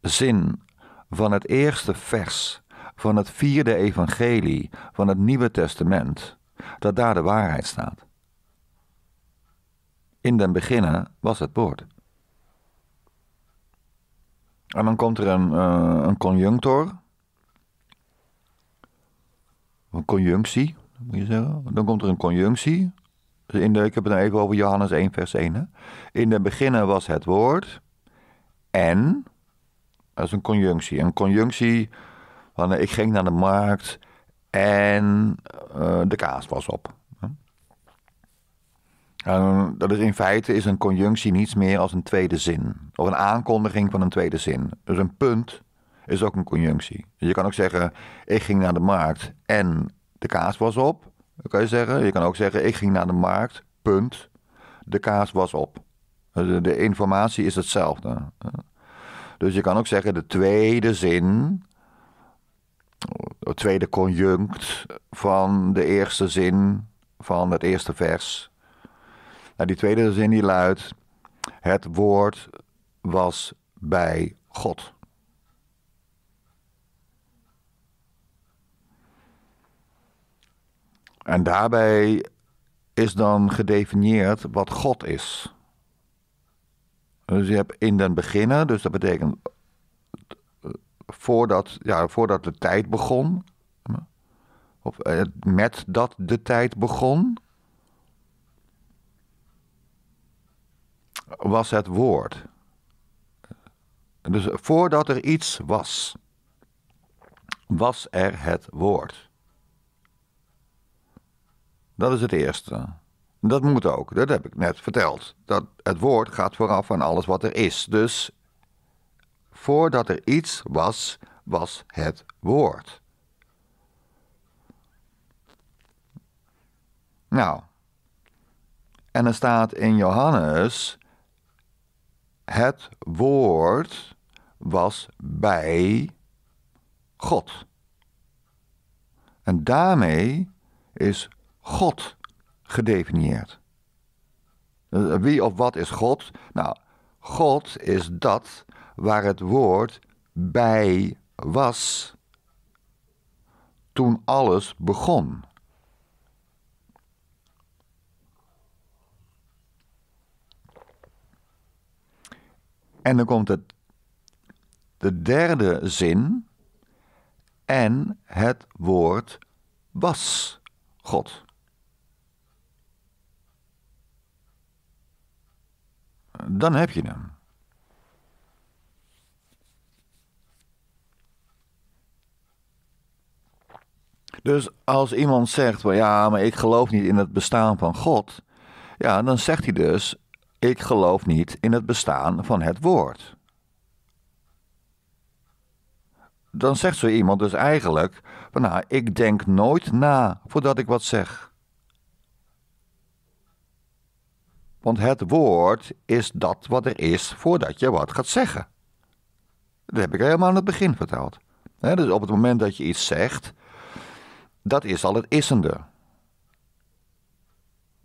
zin van het eerste vers van het vierde evangelie van het Nieuwe Testament, dat daar de waarheid staat. In den beginnen was het woord. En dan komt er een, eh, een conjunctor. Een conjunctie, moet je zeggen. Dan komt er een conjunctie. In de, ik heb het nou even over Johannes 1, vers 1. Hè? In den beginnen was het woord. En dat is een conjunctie. Een conjunctie van ik ging naar de markt en eh, de kaas was op. dat is in feite is een conjunctie niets meer als een tweede zin. Of een aankondiging van een tweede zin. Dus een punt is ook een conjunctie. Dus je kan ook zeggen, ik ging naar de markt en de kaas was op. kan je zeggen. Je kan ook zeggen, ik ging naar de markt, punt. De kaas was op. Dus de, informatie is hetzelfde. Dus je kan ook zeggen de tweede zin, de tweede conjunct van de eerste zin van het eerste vers. Nou, die tweede zin die luidt, het woord was bij God. En daarbij is dan gedefinieerd wat God is. Dus je hebt in den beginnen, dus dat betekent eh, voordat, ja, voordat de tijd begon. Of eh, met dat de tijd begon. Was het woord. Dus voordat er iets was, was er het woord. Dat is het eerste. Dat moet ook, dat heb ik net verteld. Dat het woord gaat vooraf aan alles wat er is. Dus voordat er iets was, was het woord. Nou, en er staat in Johannes, het woord was bij God. En daarmee is God gedefinieerd. Wie of wat is God? Nou, God is dat waar het woord bij was toen alles begon. En dan komt het, de derde zin. En het woord was God. dan heb je hem. Dus als iemand zegt, ja, maar ik geloof niet in het bestaan van God, ja, dan zegt hij dus, ik geloof niet in het bestaan van het woord. Dan zegt zo iemand dus eigenlijk, nou, ik denk nooit na voordat ik wat zeg. Want het woord is dat wat er is voordat je wat gaat zeggen. Dat heb ik helemaal aan het begin verteld. dus op het moment dat je iets zegt, dat is al het issende.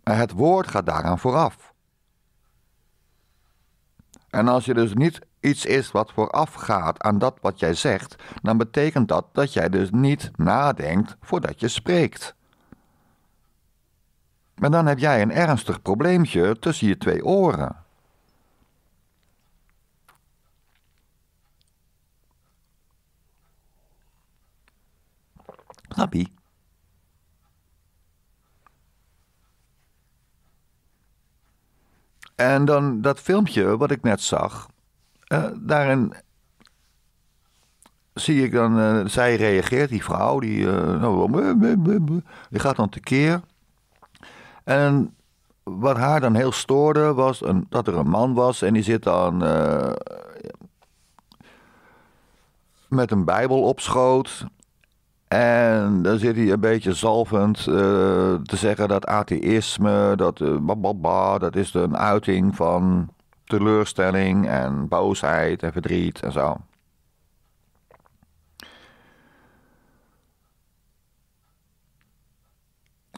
En het woord gaat daaraan vooraf. En als je dus niet iets is wat vooraf gaat aan dat wat jij zegt, dan betekent dat dat jij dus niet nadenkt voordat je spreekt. Maar dan heb jij een ernstig probleempje tussen je twee oren. Happy. En dan dat filmpje wat ik net zag, uh, daarin zie ik dan, eh, zij reageert, die vrouw, die, eh, nou, die gaat dan tekeer. En wat haar dan heel stoorde was dat er een man was en die zit dan eh, met een Bijbel op schoot. En dan zit hij een beetje zalvend eh, te zeggen dat atheïsme, dat, uh, dat is een uiting van teleurstelling en boosheid en verdriet en zo.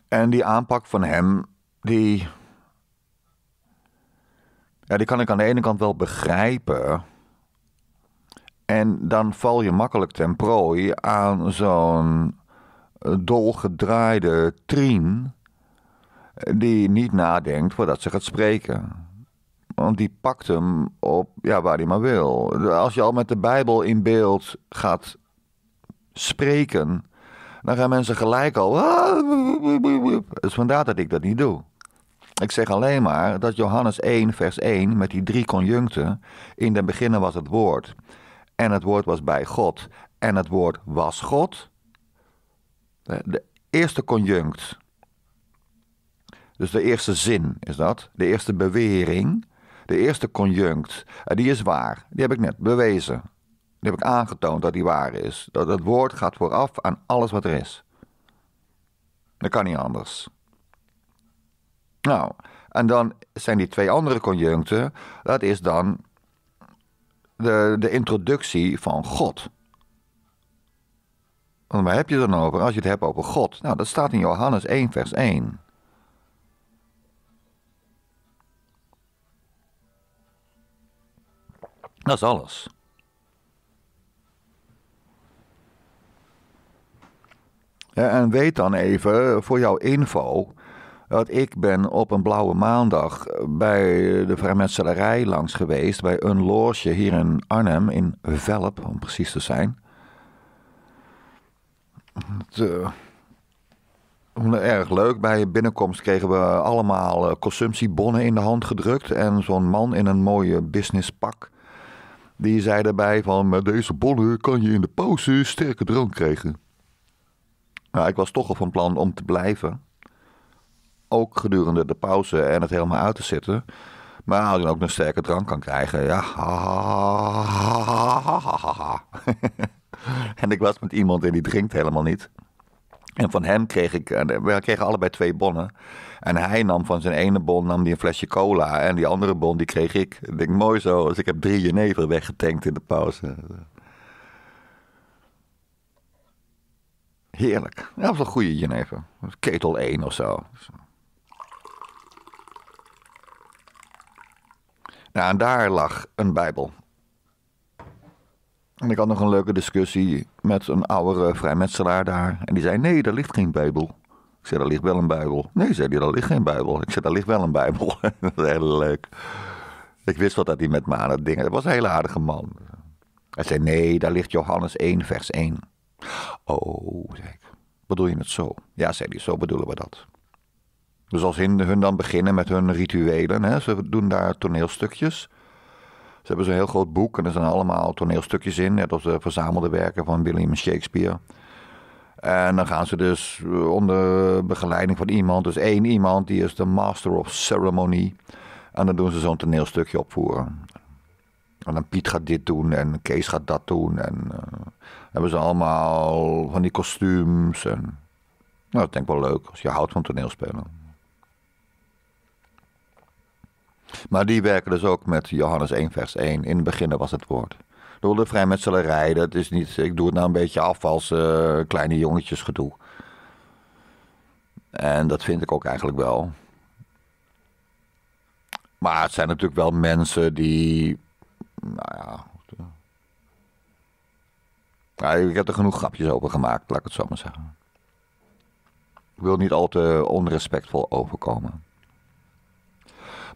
En die aanpak van hem, die. Ja, die kan ik aan de ene kant wel begrijpen. En dan val je makkelijk ten prooi aan zo'n dolgedraaide trien. die niet nadenkt voordat ze gaat spreken. Want die pakt hem op ja, waar hij maar wil. Als je al met de Bijbel in beeld gaat spreken dan gaan mensen gelijk al. Dus vandaar dat ik dat niet doe. Ik zeg alleen maar dat Johannes 1, vers 1, met die drie conjuncten. In het beginnen was het woord. En het woord was bij God. En het woord was God. De eerste conjunct. Dus de eerste zin is dat. De eerste bewering. De eerste conjunct. En eh, die is waar. Die heb ik net bewezen. Die heb ik aangetoond dat die waar is. Dat het woord gaat vooraf aan alles wat er is. Dat kan niet anders. Nou, en dan zijn die twee andere conjuncten. Dat is dan de, de introductie van God. Want waar heb je het dan over? Als je het hebt over God. Nou, dat staat in Johannes 1, vers 1. Dat is alles. En weet dan even, voor jouw info, dat ik ben op een blauwe maandag bij de vrijmetselarij langs geweest, bij een loge hier in Arnhem, in Velp, om precies te zijn. Het, uh, erg leuk. Bij je binnenkomst kregen we allemaal eh, consumptiebonnen in de hand gedrukt en zo'n man in een mooie businesspak. Die zei daarbij van, met deze bonnen kan je in de pauze sterke drank krijgen. Nou, ik was toch al van plan om te blijven. Ook gedurende de pauze en het helemaal uit te zitten. Maar als ik dan ook een sterke drank kan krijgen, ja. en ik was met iemand en die drinkt helemaal niet. En van hem kreeg ik, we kregen allebei twee bonnen. En hij nam van zijn ene bon nam die een flesje cola. En die andere bon die kreeg ik. Ik denk, mooi zo. Dus ik heb drie jenever weggetankt in de pauze. Heerlijk. Ja, dat was een goede jenever. Ketel 1 of zo. Nou, en daar lag een Bijbel. En ik had nog een leuke discussie met een oudere vrijmetselaar daar. En die zei: Nee, daar ligt geen Bijbel. Ik zei: Daar ligt wel een Bijbel. Nee, zei hij: Daar ligt geen Bijbel. Ik zei: Daar ligt wel een Bijbel. dat was heel leuk. Ik wist wat dat hij met me aan het dingen. Dat was een hele aardige man. Hij zei: Nee, daar ligt Johannes 1, vers 1. Oh, zei ik. Bedoel je het zo? Ja, zei zo bedoelen we dat. Dus als hun dan beginnen met hun rituelen, hè, ze doen daar toneelstukjes. Ze hebben zo'n heel groot boek en er zijn allemaal toneelstukjes in, net als de verzamelde werken van William Shakespeare. En dan gaan ze dus eh, onder begeleiding van iemand, dus één iemand, die is de master of ceremony. En dan doen ze zo'n toneelstukje opvoeren. En dan Piet gaat dit doen en Kees gaat dat doen en eh, hebben ze allemaal van die kostuums. En, nou, dat denk ik wel leuk als je houdt van toneelspelen. Maar die werken dus ook met Johannes 1, vers 1. In het begin was het woord. Door de vrijmetselarij, dat is niet. Ik doe het nou een beetje af als eh, kleine jongetjes gedoe. En dat vind ik ook eigenlijk wel. Maar het zijn natuurlijk wel mensen die. Nou ja, ja, nou, ik heb er genoeg grapjes over gemaakt, laat ik het zo maar zeggen. Ik wil niet al te onrespectvol overkomen.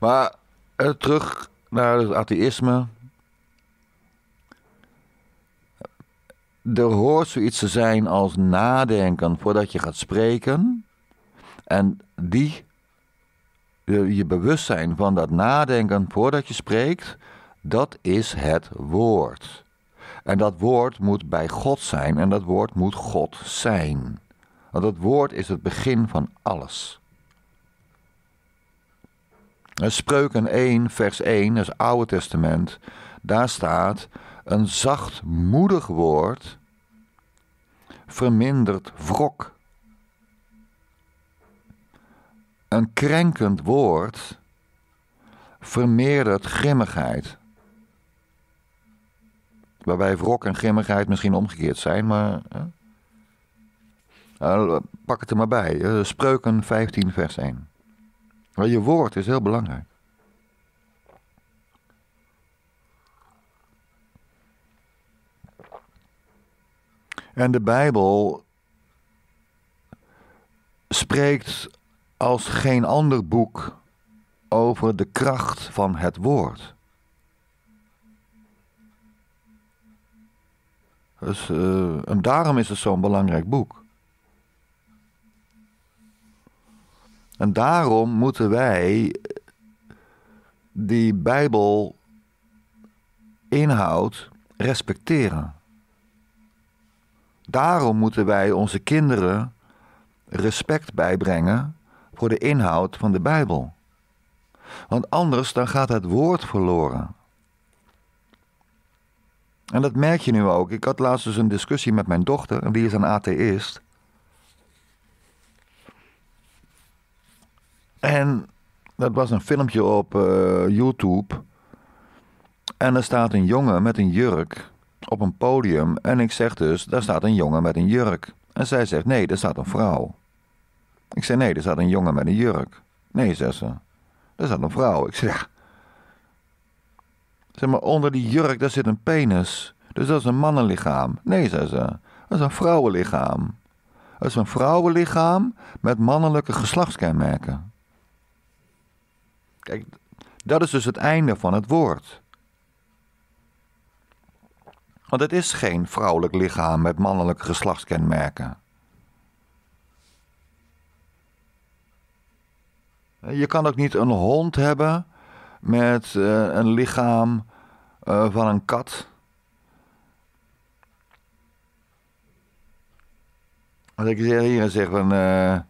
Maar eh, terug naar het atheïsme. Er hoort zoiets te zijn als nadenken voordat je gaat spreken. En die, je bewustzijn van dat nadenken voordat je spreekt, dat is het woord. En dat woord moet bij God zijn en dat woord moet God zijn. Want dat woord is het begin van alles. Spreuken 1, vers 1, dat is het Oude Testament. Daar staat: Een zachtmoedig woord vermindert wrok. Een krenkend woord vermeerdert grimmigheid. Waarbij wrok en grimmigheid misschien omgekeerd zijn, maar. Nou, pak het er maar bij. Eh, Spreuken 15, vers 1. Maar je woord is heel belangrijk. En de Bijbel spreekt als geen ander boek over de kracht van het woord. Dus, eh, en daarom is het zo'n belangrijk boek. En daarom moeten wij die Bijbel inhoud respecteren. Daarom moeten wij onze kinderen respect bijbrengen voor de inhoud van de Bijbel. Want anders dan gaat het woord verloren. En dat merk je nu ook. Ik had laatst dus een discussie met mijn dochter, en die is een atheïst. En dat was een filmpje op eh, YouTube. En er staat een jongen met een jurk op een podium. En ik zeg dus, daar staat een jongen met een jurk. En zij zegt, nee, daar staat een vrouw. Ik zeg: nee, daar staat een jongen met een jurk. Nee, zegt ze, daar staat een vrouw. Ik zeg, Zeg maar, onder die jurk, daar zit een penis. Dus dat is een mannenlichaam. Nee, zei ze. Dat is een vrouwenlichaam. Dat is een vrouwenlichaam met mannelijke geslachtskenmerken. Kijk, dat is dus het einde van het woord. Want het is geen vrouwelijk lichaam met mannelijke geslachtskenmerken. Je kan ook niet een hond hebben met eh, een lichaam eh, van een kat. Als ik zeg hier zeg van, hé, eh,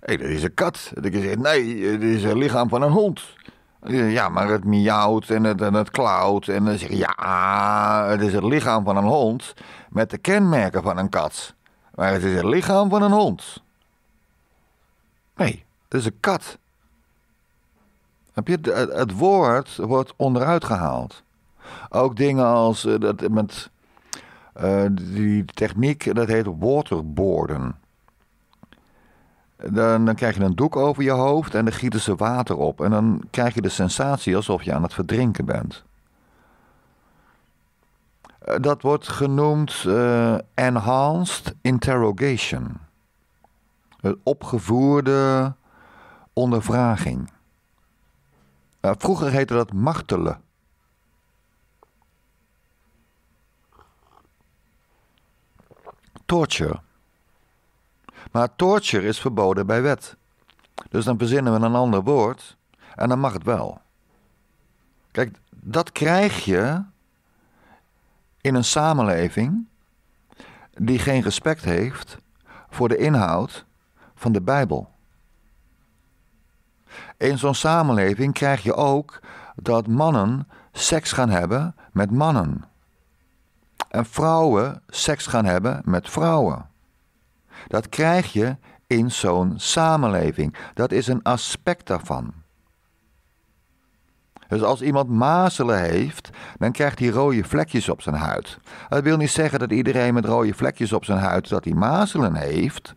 hey, dat is een kat. Dat ik zeg, nee, het is het lichaam van een hond. Ja, maar het miauwt en het, en klauwt. En dan zeg je, ja, het is het lichaam van een hond met de kenmerken van een kat. Maar het is het lichaam van een hond. Nee, het is een kat heb je, het woord wordt onderuit gehaald. Ook dingen als eh, dat, met, eh, die techniek, dat heet waterboarden. Dan, dan, krijg je een doek over je hoofd en dan gieten ze water op. En dan krijg je de sensatie alsof je aan het verdrinken bent. Eh, dat wordt genoemd enhanced interrogation. Een opgevoerde ondervraging. Eh, vroeger heette dat martelen. Torture. Maar torture is verboden bij wet. Dus dan verzinnen we een ander woord en dan mag het wel. Kijk, dat krijg je in een samenleving die geen respect heeft voor de inhoud van de Bijbel in zo'n samenleving krijg je ook dat mannen seks gaan hebben met mannen. En vrouwen seks gaan hebben met vrouwen. Dat krijg je in zo'n samenleving. Dat is een aspect daarvan. Dus als iemand mazelen heeft, dan krijgt hij rode vlekjes op zijn huid. Dat wil niet zeggen dat iedereen met rode vlekjes op zijn huid dat hij mazelen heeft.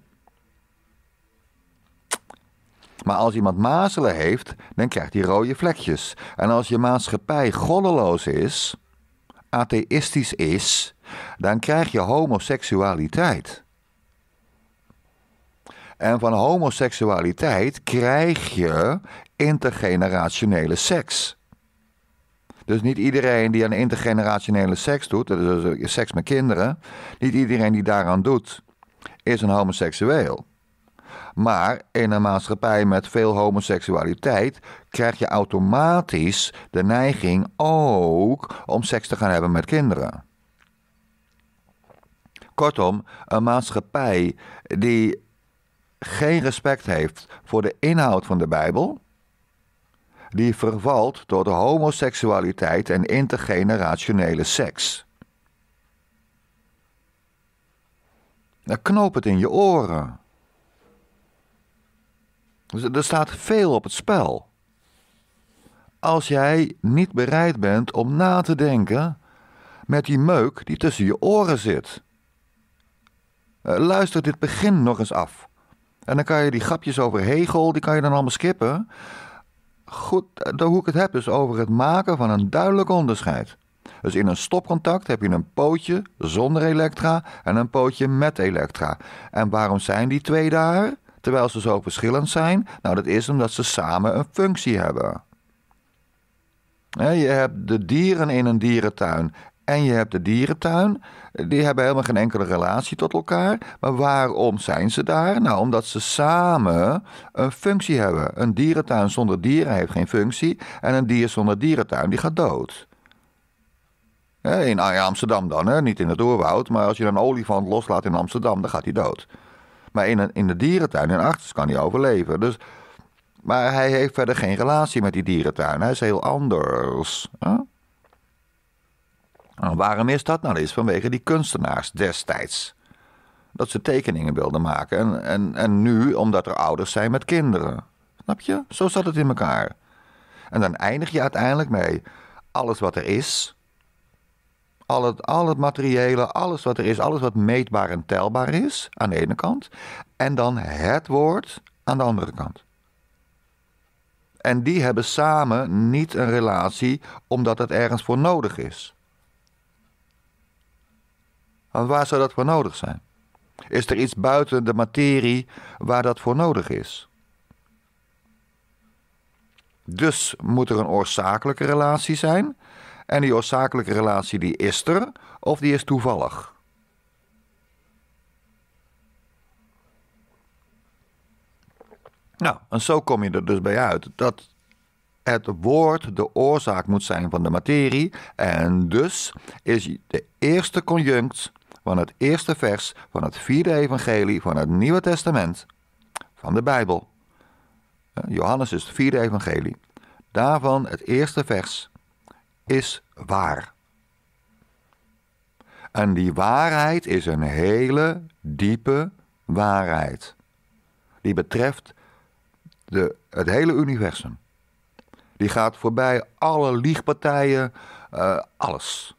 Maar als iemand mazelen heeft, dan krijgt hij rode vlekjes. En als je maatschappij goddeloos is, atheïstisch is, dan krijg je homoseksualiteit. En van homoseksualiteit krijg je intergenerationele seks. Dus niet iedereen die aan intergenerationele seks doet, dus seks met kinderen, niet iedereen die daaraan doet, is een homoseksueel. Maar in een maatschappij met veel homoseksualiteit krijg je automatisch de neiging ook om seks te gaan hebben met kinderen. Kortom, een maatschappij die geen respect heeft voor de inhoud van de Bijbel, die vervalt tot homoseksualiteit en intergenerationele seks. Dan knoop het in je oren. Dus er staat veel op het spel. Als jij niet bereid bent om na te denken met die meuk die tussen je oren zit. Eh, luister dit begin nog eens af. En dan kan je die grapjes over Hegel, die kan je dan allemaal skippen. Goed, eh, hoe ik het heb is over het maken van een duidelijk onderscheid. Dus in een stopcontact heb je een pootje zonder elektra en een pootje met elektra. En waarom zijn die twee daar? terwijl ze zo verschillend zijn? Nou, dat is omdat ze samen een functie hebben. Je hebt de dieren in een dierentuin en je hebt de dierentuin. Die hebben helemaal geen enkele relatie tot elkaar. Maar waarom zijn ze daar? Nou, omdat ze samen een functie hebben. Een dierentuin zonder dieren heeft geen functie. En een dier zonder dierentuin, die gaat dood. Ah, in Amsterdam dan, hè? niet in het oerwoud. Maar als je een olifant loslaat in Amsterdam, dan gaat hij dood. Maar in, een, in de dierentuin in Arts kan hij overleven. Dus, maar hij heeft verder geen relatie met die dierentuin. Hij is heel anders. En waarom is dat nou eens? Vanwege die kunstenaars destijds. Dat ze tekeningen wilden maken. En, en, en nu omdat er ouders zijn met kinderen. Snap je? Zo zat het in elkaar. En dan eindig je uiteindelijk mee. Alles wat er is, al het, al het materiële, alles wat er is, alles wat meetbaar en telbaar is, aan de ene kant. En dan het woord aan de andere kant. En die hebben samen niet een relatie omdat het ergens voor nodig is. waar zou dat voor nodig zijn? Is er iets buiten de materie waar dat voor nodig is? Dus moet er een oorzakelijke relatie zijn en die oorzakelijke relatie die is er of die is toevallig? Nou, en zo kom je er dus bij uit dat het woord de oorzaak moet zijn van de materie. En dus is de eerste conjunct van het eerste vers van het vierde evangelie van het Nieuwe Testament van de Bijbel. Eh, Johannes is het vierde evangelie. Daarvan het eerste vers is waar. En die waarheid is een hele diepe waarheid. Die betreft de, het hele universum. Die gaat voorbij alle liegpartijen, eh, alles.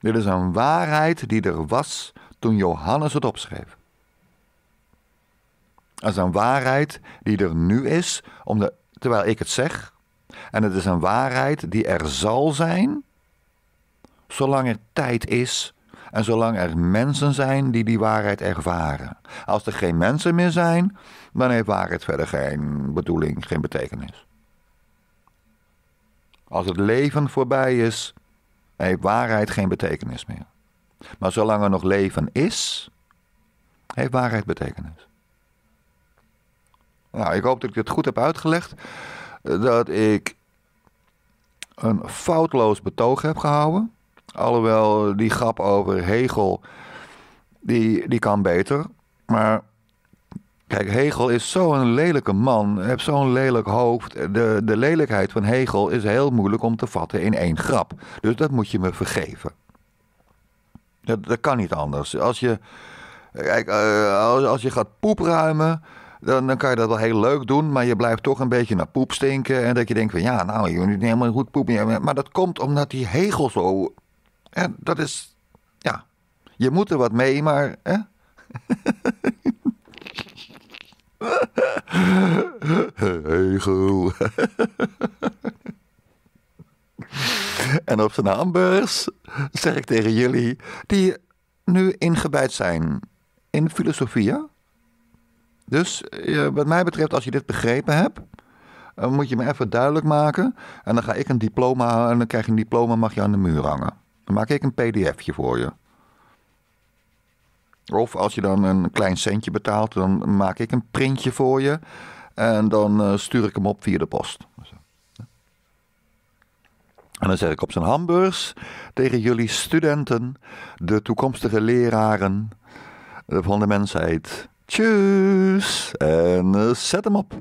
Dit is een waarheid die er was toen Johannes het opschreef. Dat is een waarheid die er nu is, om de terwijl ik het zeg. En het is een waarheid die er zal zijn, zolang er tijd is en zolang er mensen zijn die die waarheid ervaren. Als er geen mensen meer zijn, dan heeft waarheid verder geen bedoeling, geen betekenis. Als het leven voorbij is, heeft waarheid geen betekenis meer. Maar zolang er nog leven is, heeft waarheid betekenis. Nou, ik hoop dat ik het goed heb uitgelegd. Eh, dat ik een foutloos betoog heb gehouden. Alhoewel eh, die grap over Hegel, die, die kan beter. Maar kijk, Hegel is zo'n lelijke man, heeft zo'n lelijk hoofd. De, de lelijkheid van Hegel is heel moeilijk om te vatten in één grap. Dus dat moet je me vergeven. Dat, dat kan niet anders. Als je, kijk, eh, als, als je gaat poepruimen dan, kan je dat wel heel leuk doen, maar je blijft toch een beetje naar poep stinken. En dat je denkt van ja, nou, je moet niet helemaal goed poepen. Maar dat komt omdat die hegel zo. dat is. Ja. Je moet er wat mee, maar. Hè? Hegel. en op zijn hamburgers zeg ik tegen jullie, die nu ingebijd zijn in filosofie, dus eh, wat mij betreft, als je dit begrepen hebt, eh, moet je me even duidelijk maken. En dan ga ik een diploma, en dan krijg je een diploma, mag je aan de muur hangen. Dan maak ik een pdfje voor je. Of als je dan een klein centje betaalt, dan maak ik een printje voor je. En dan eh, stuur ik hem op via de post. En dan zeg ik op zijn hamburs tegen jullie studenten, de toekomstige leraren van de mensheid. Choose eh, And set them up.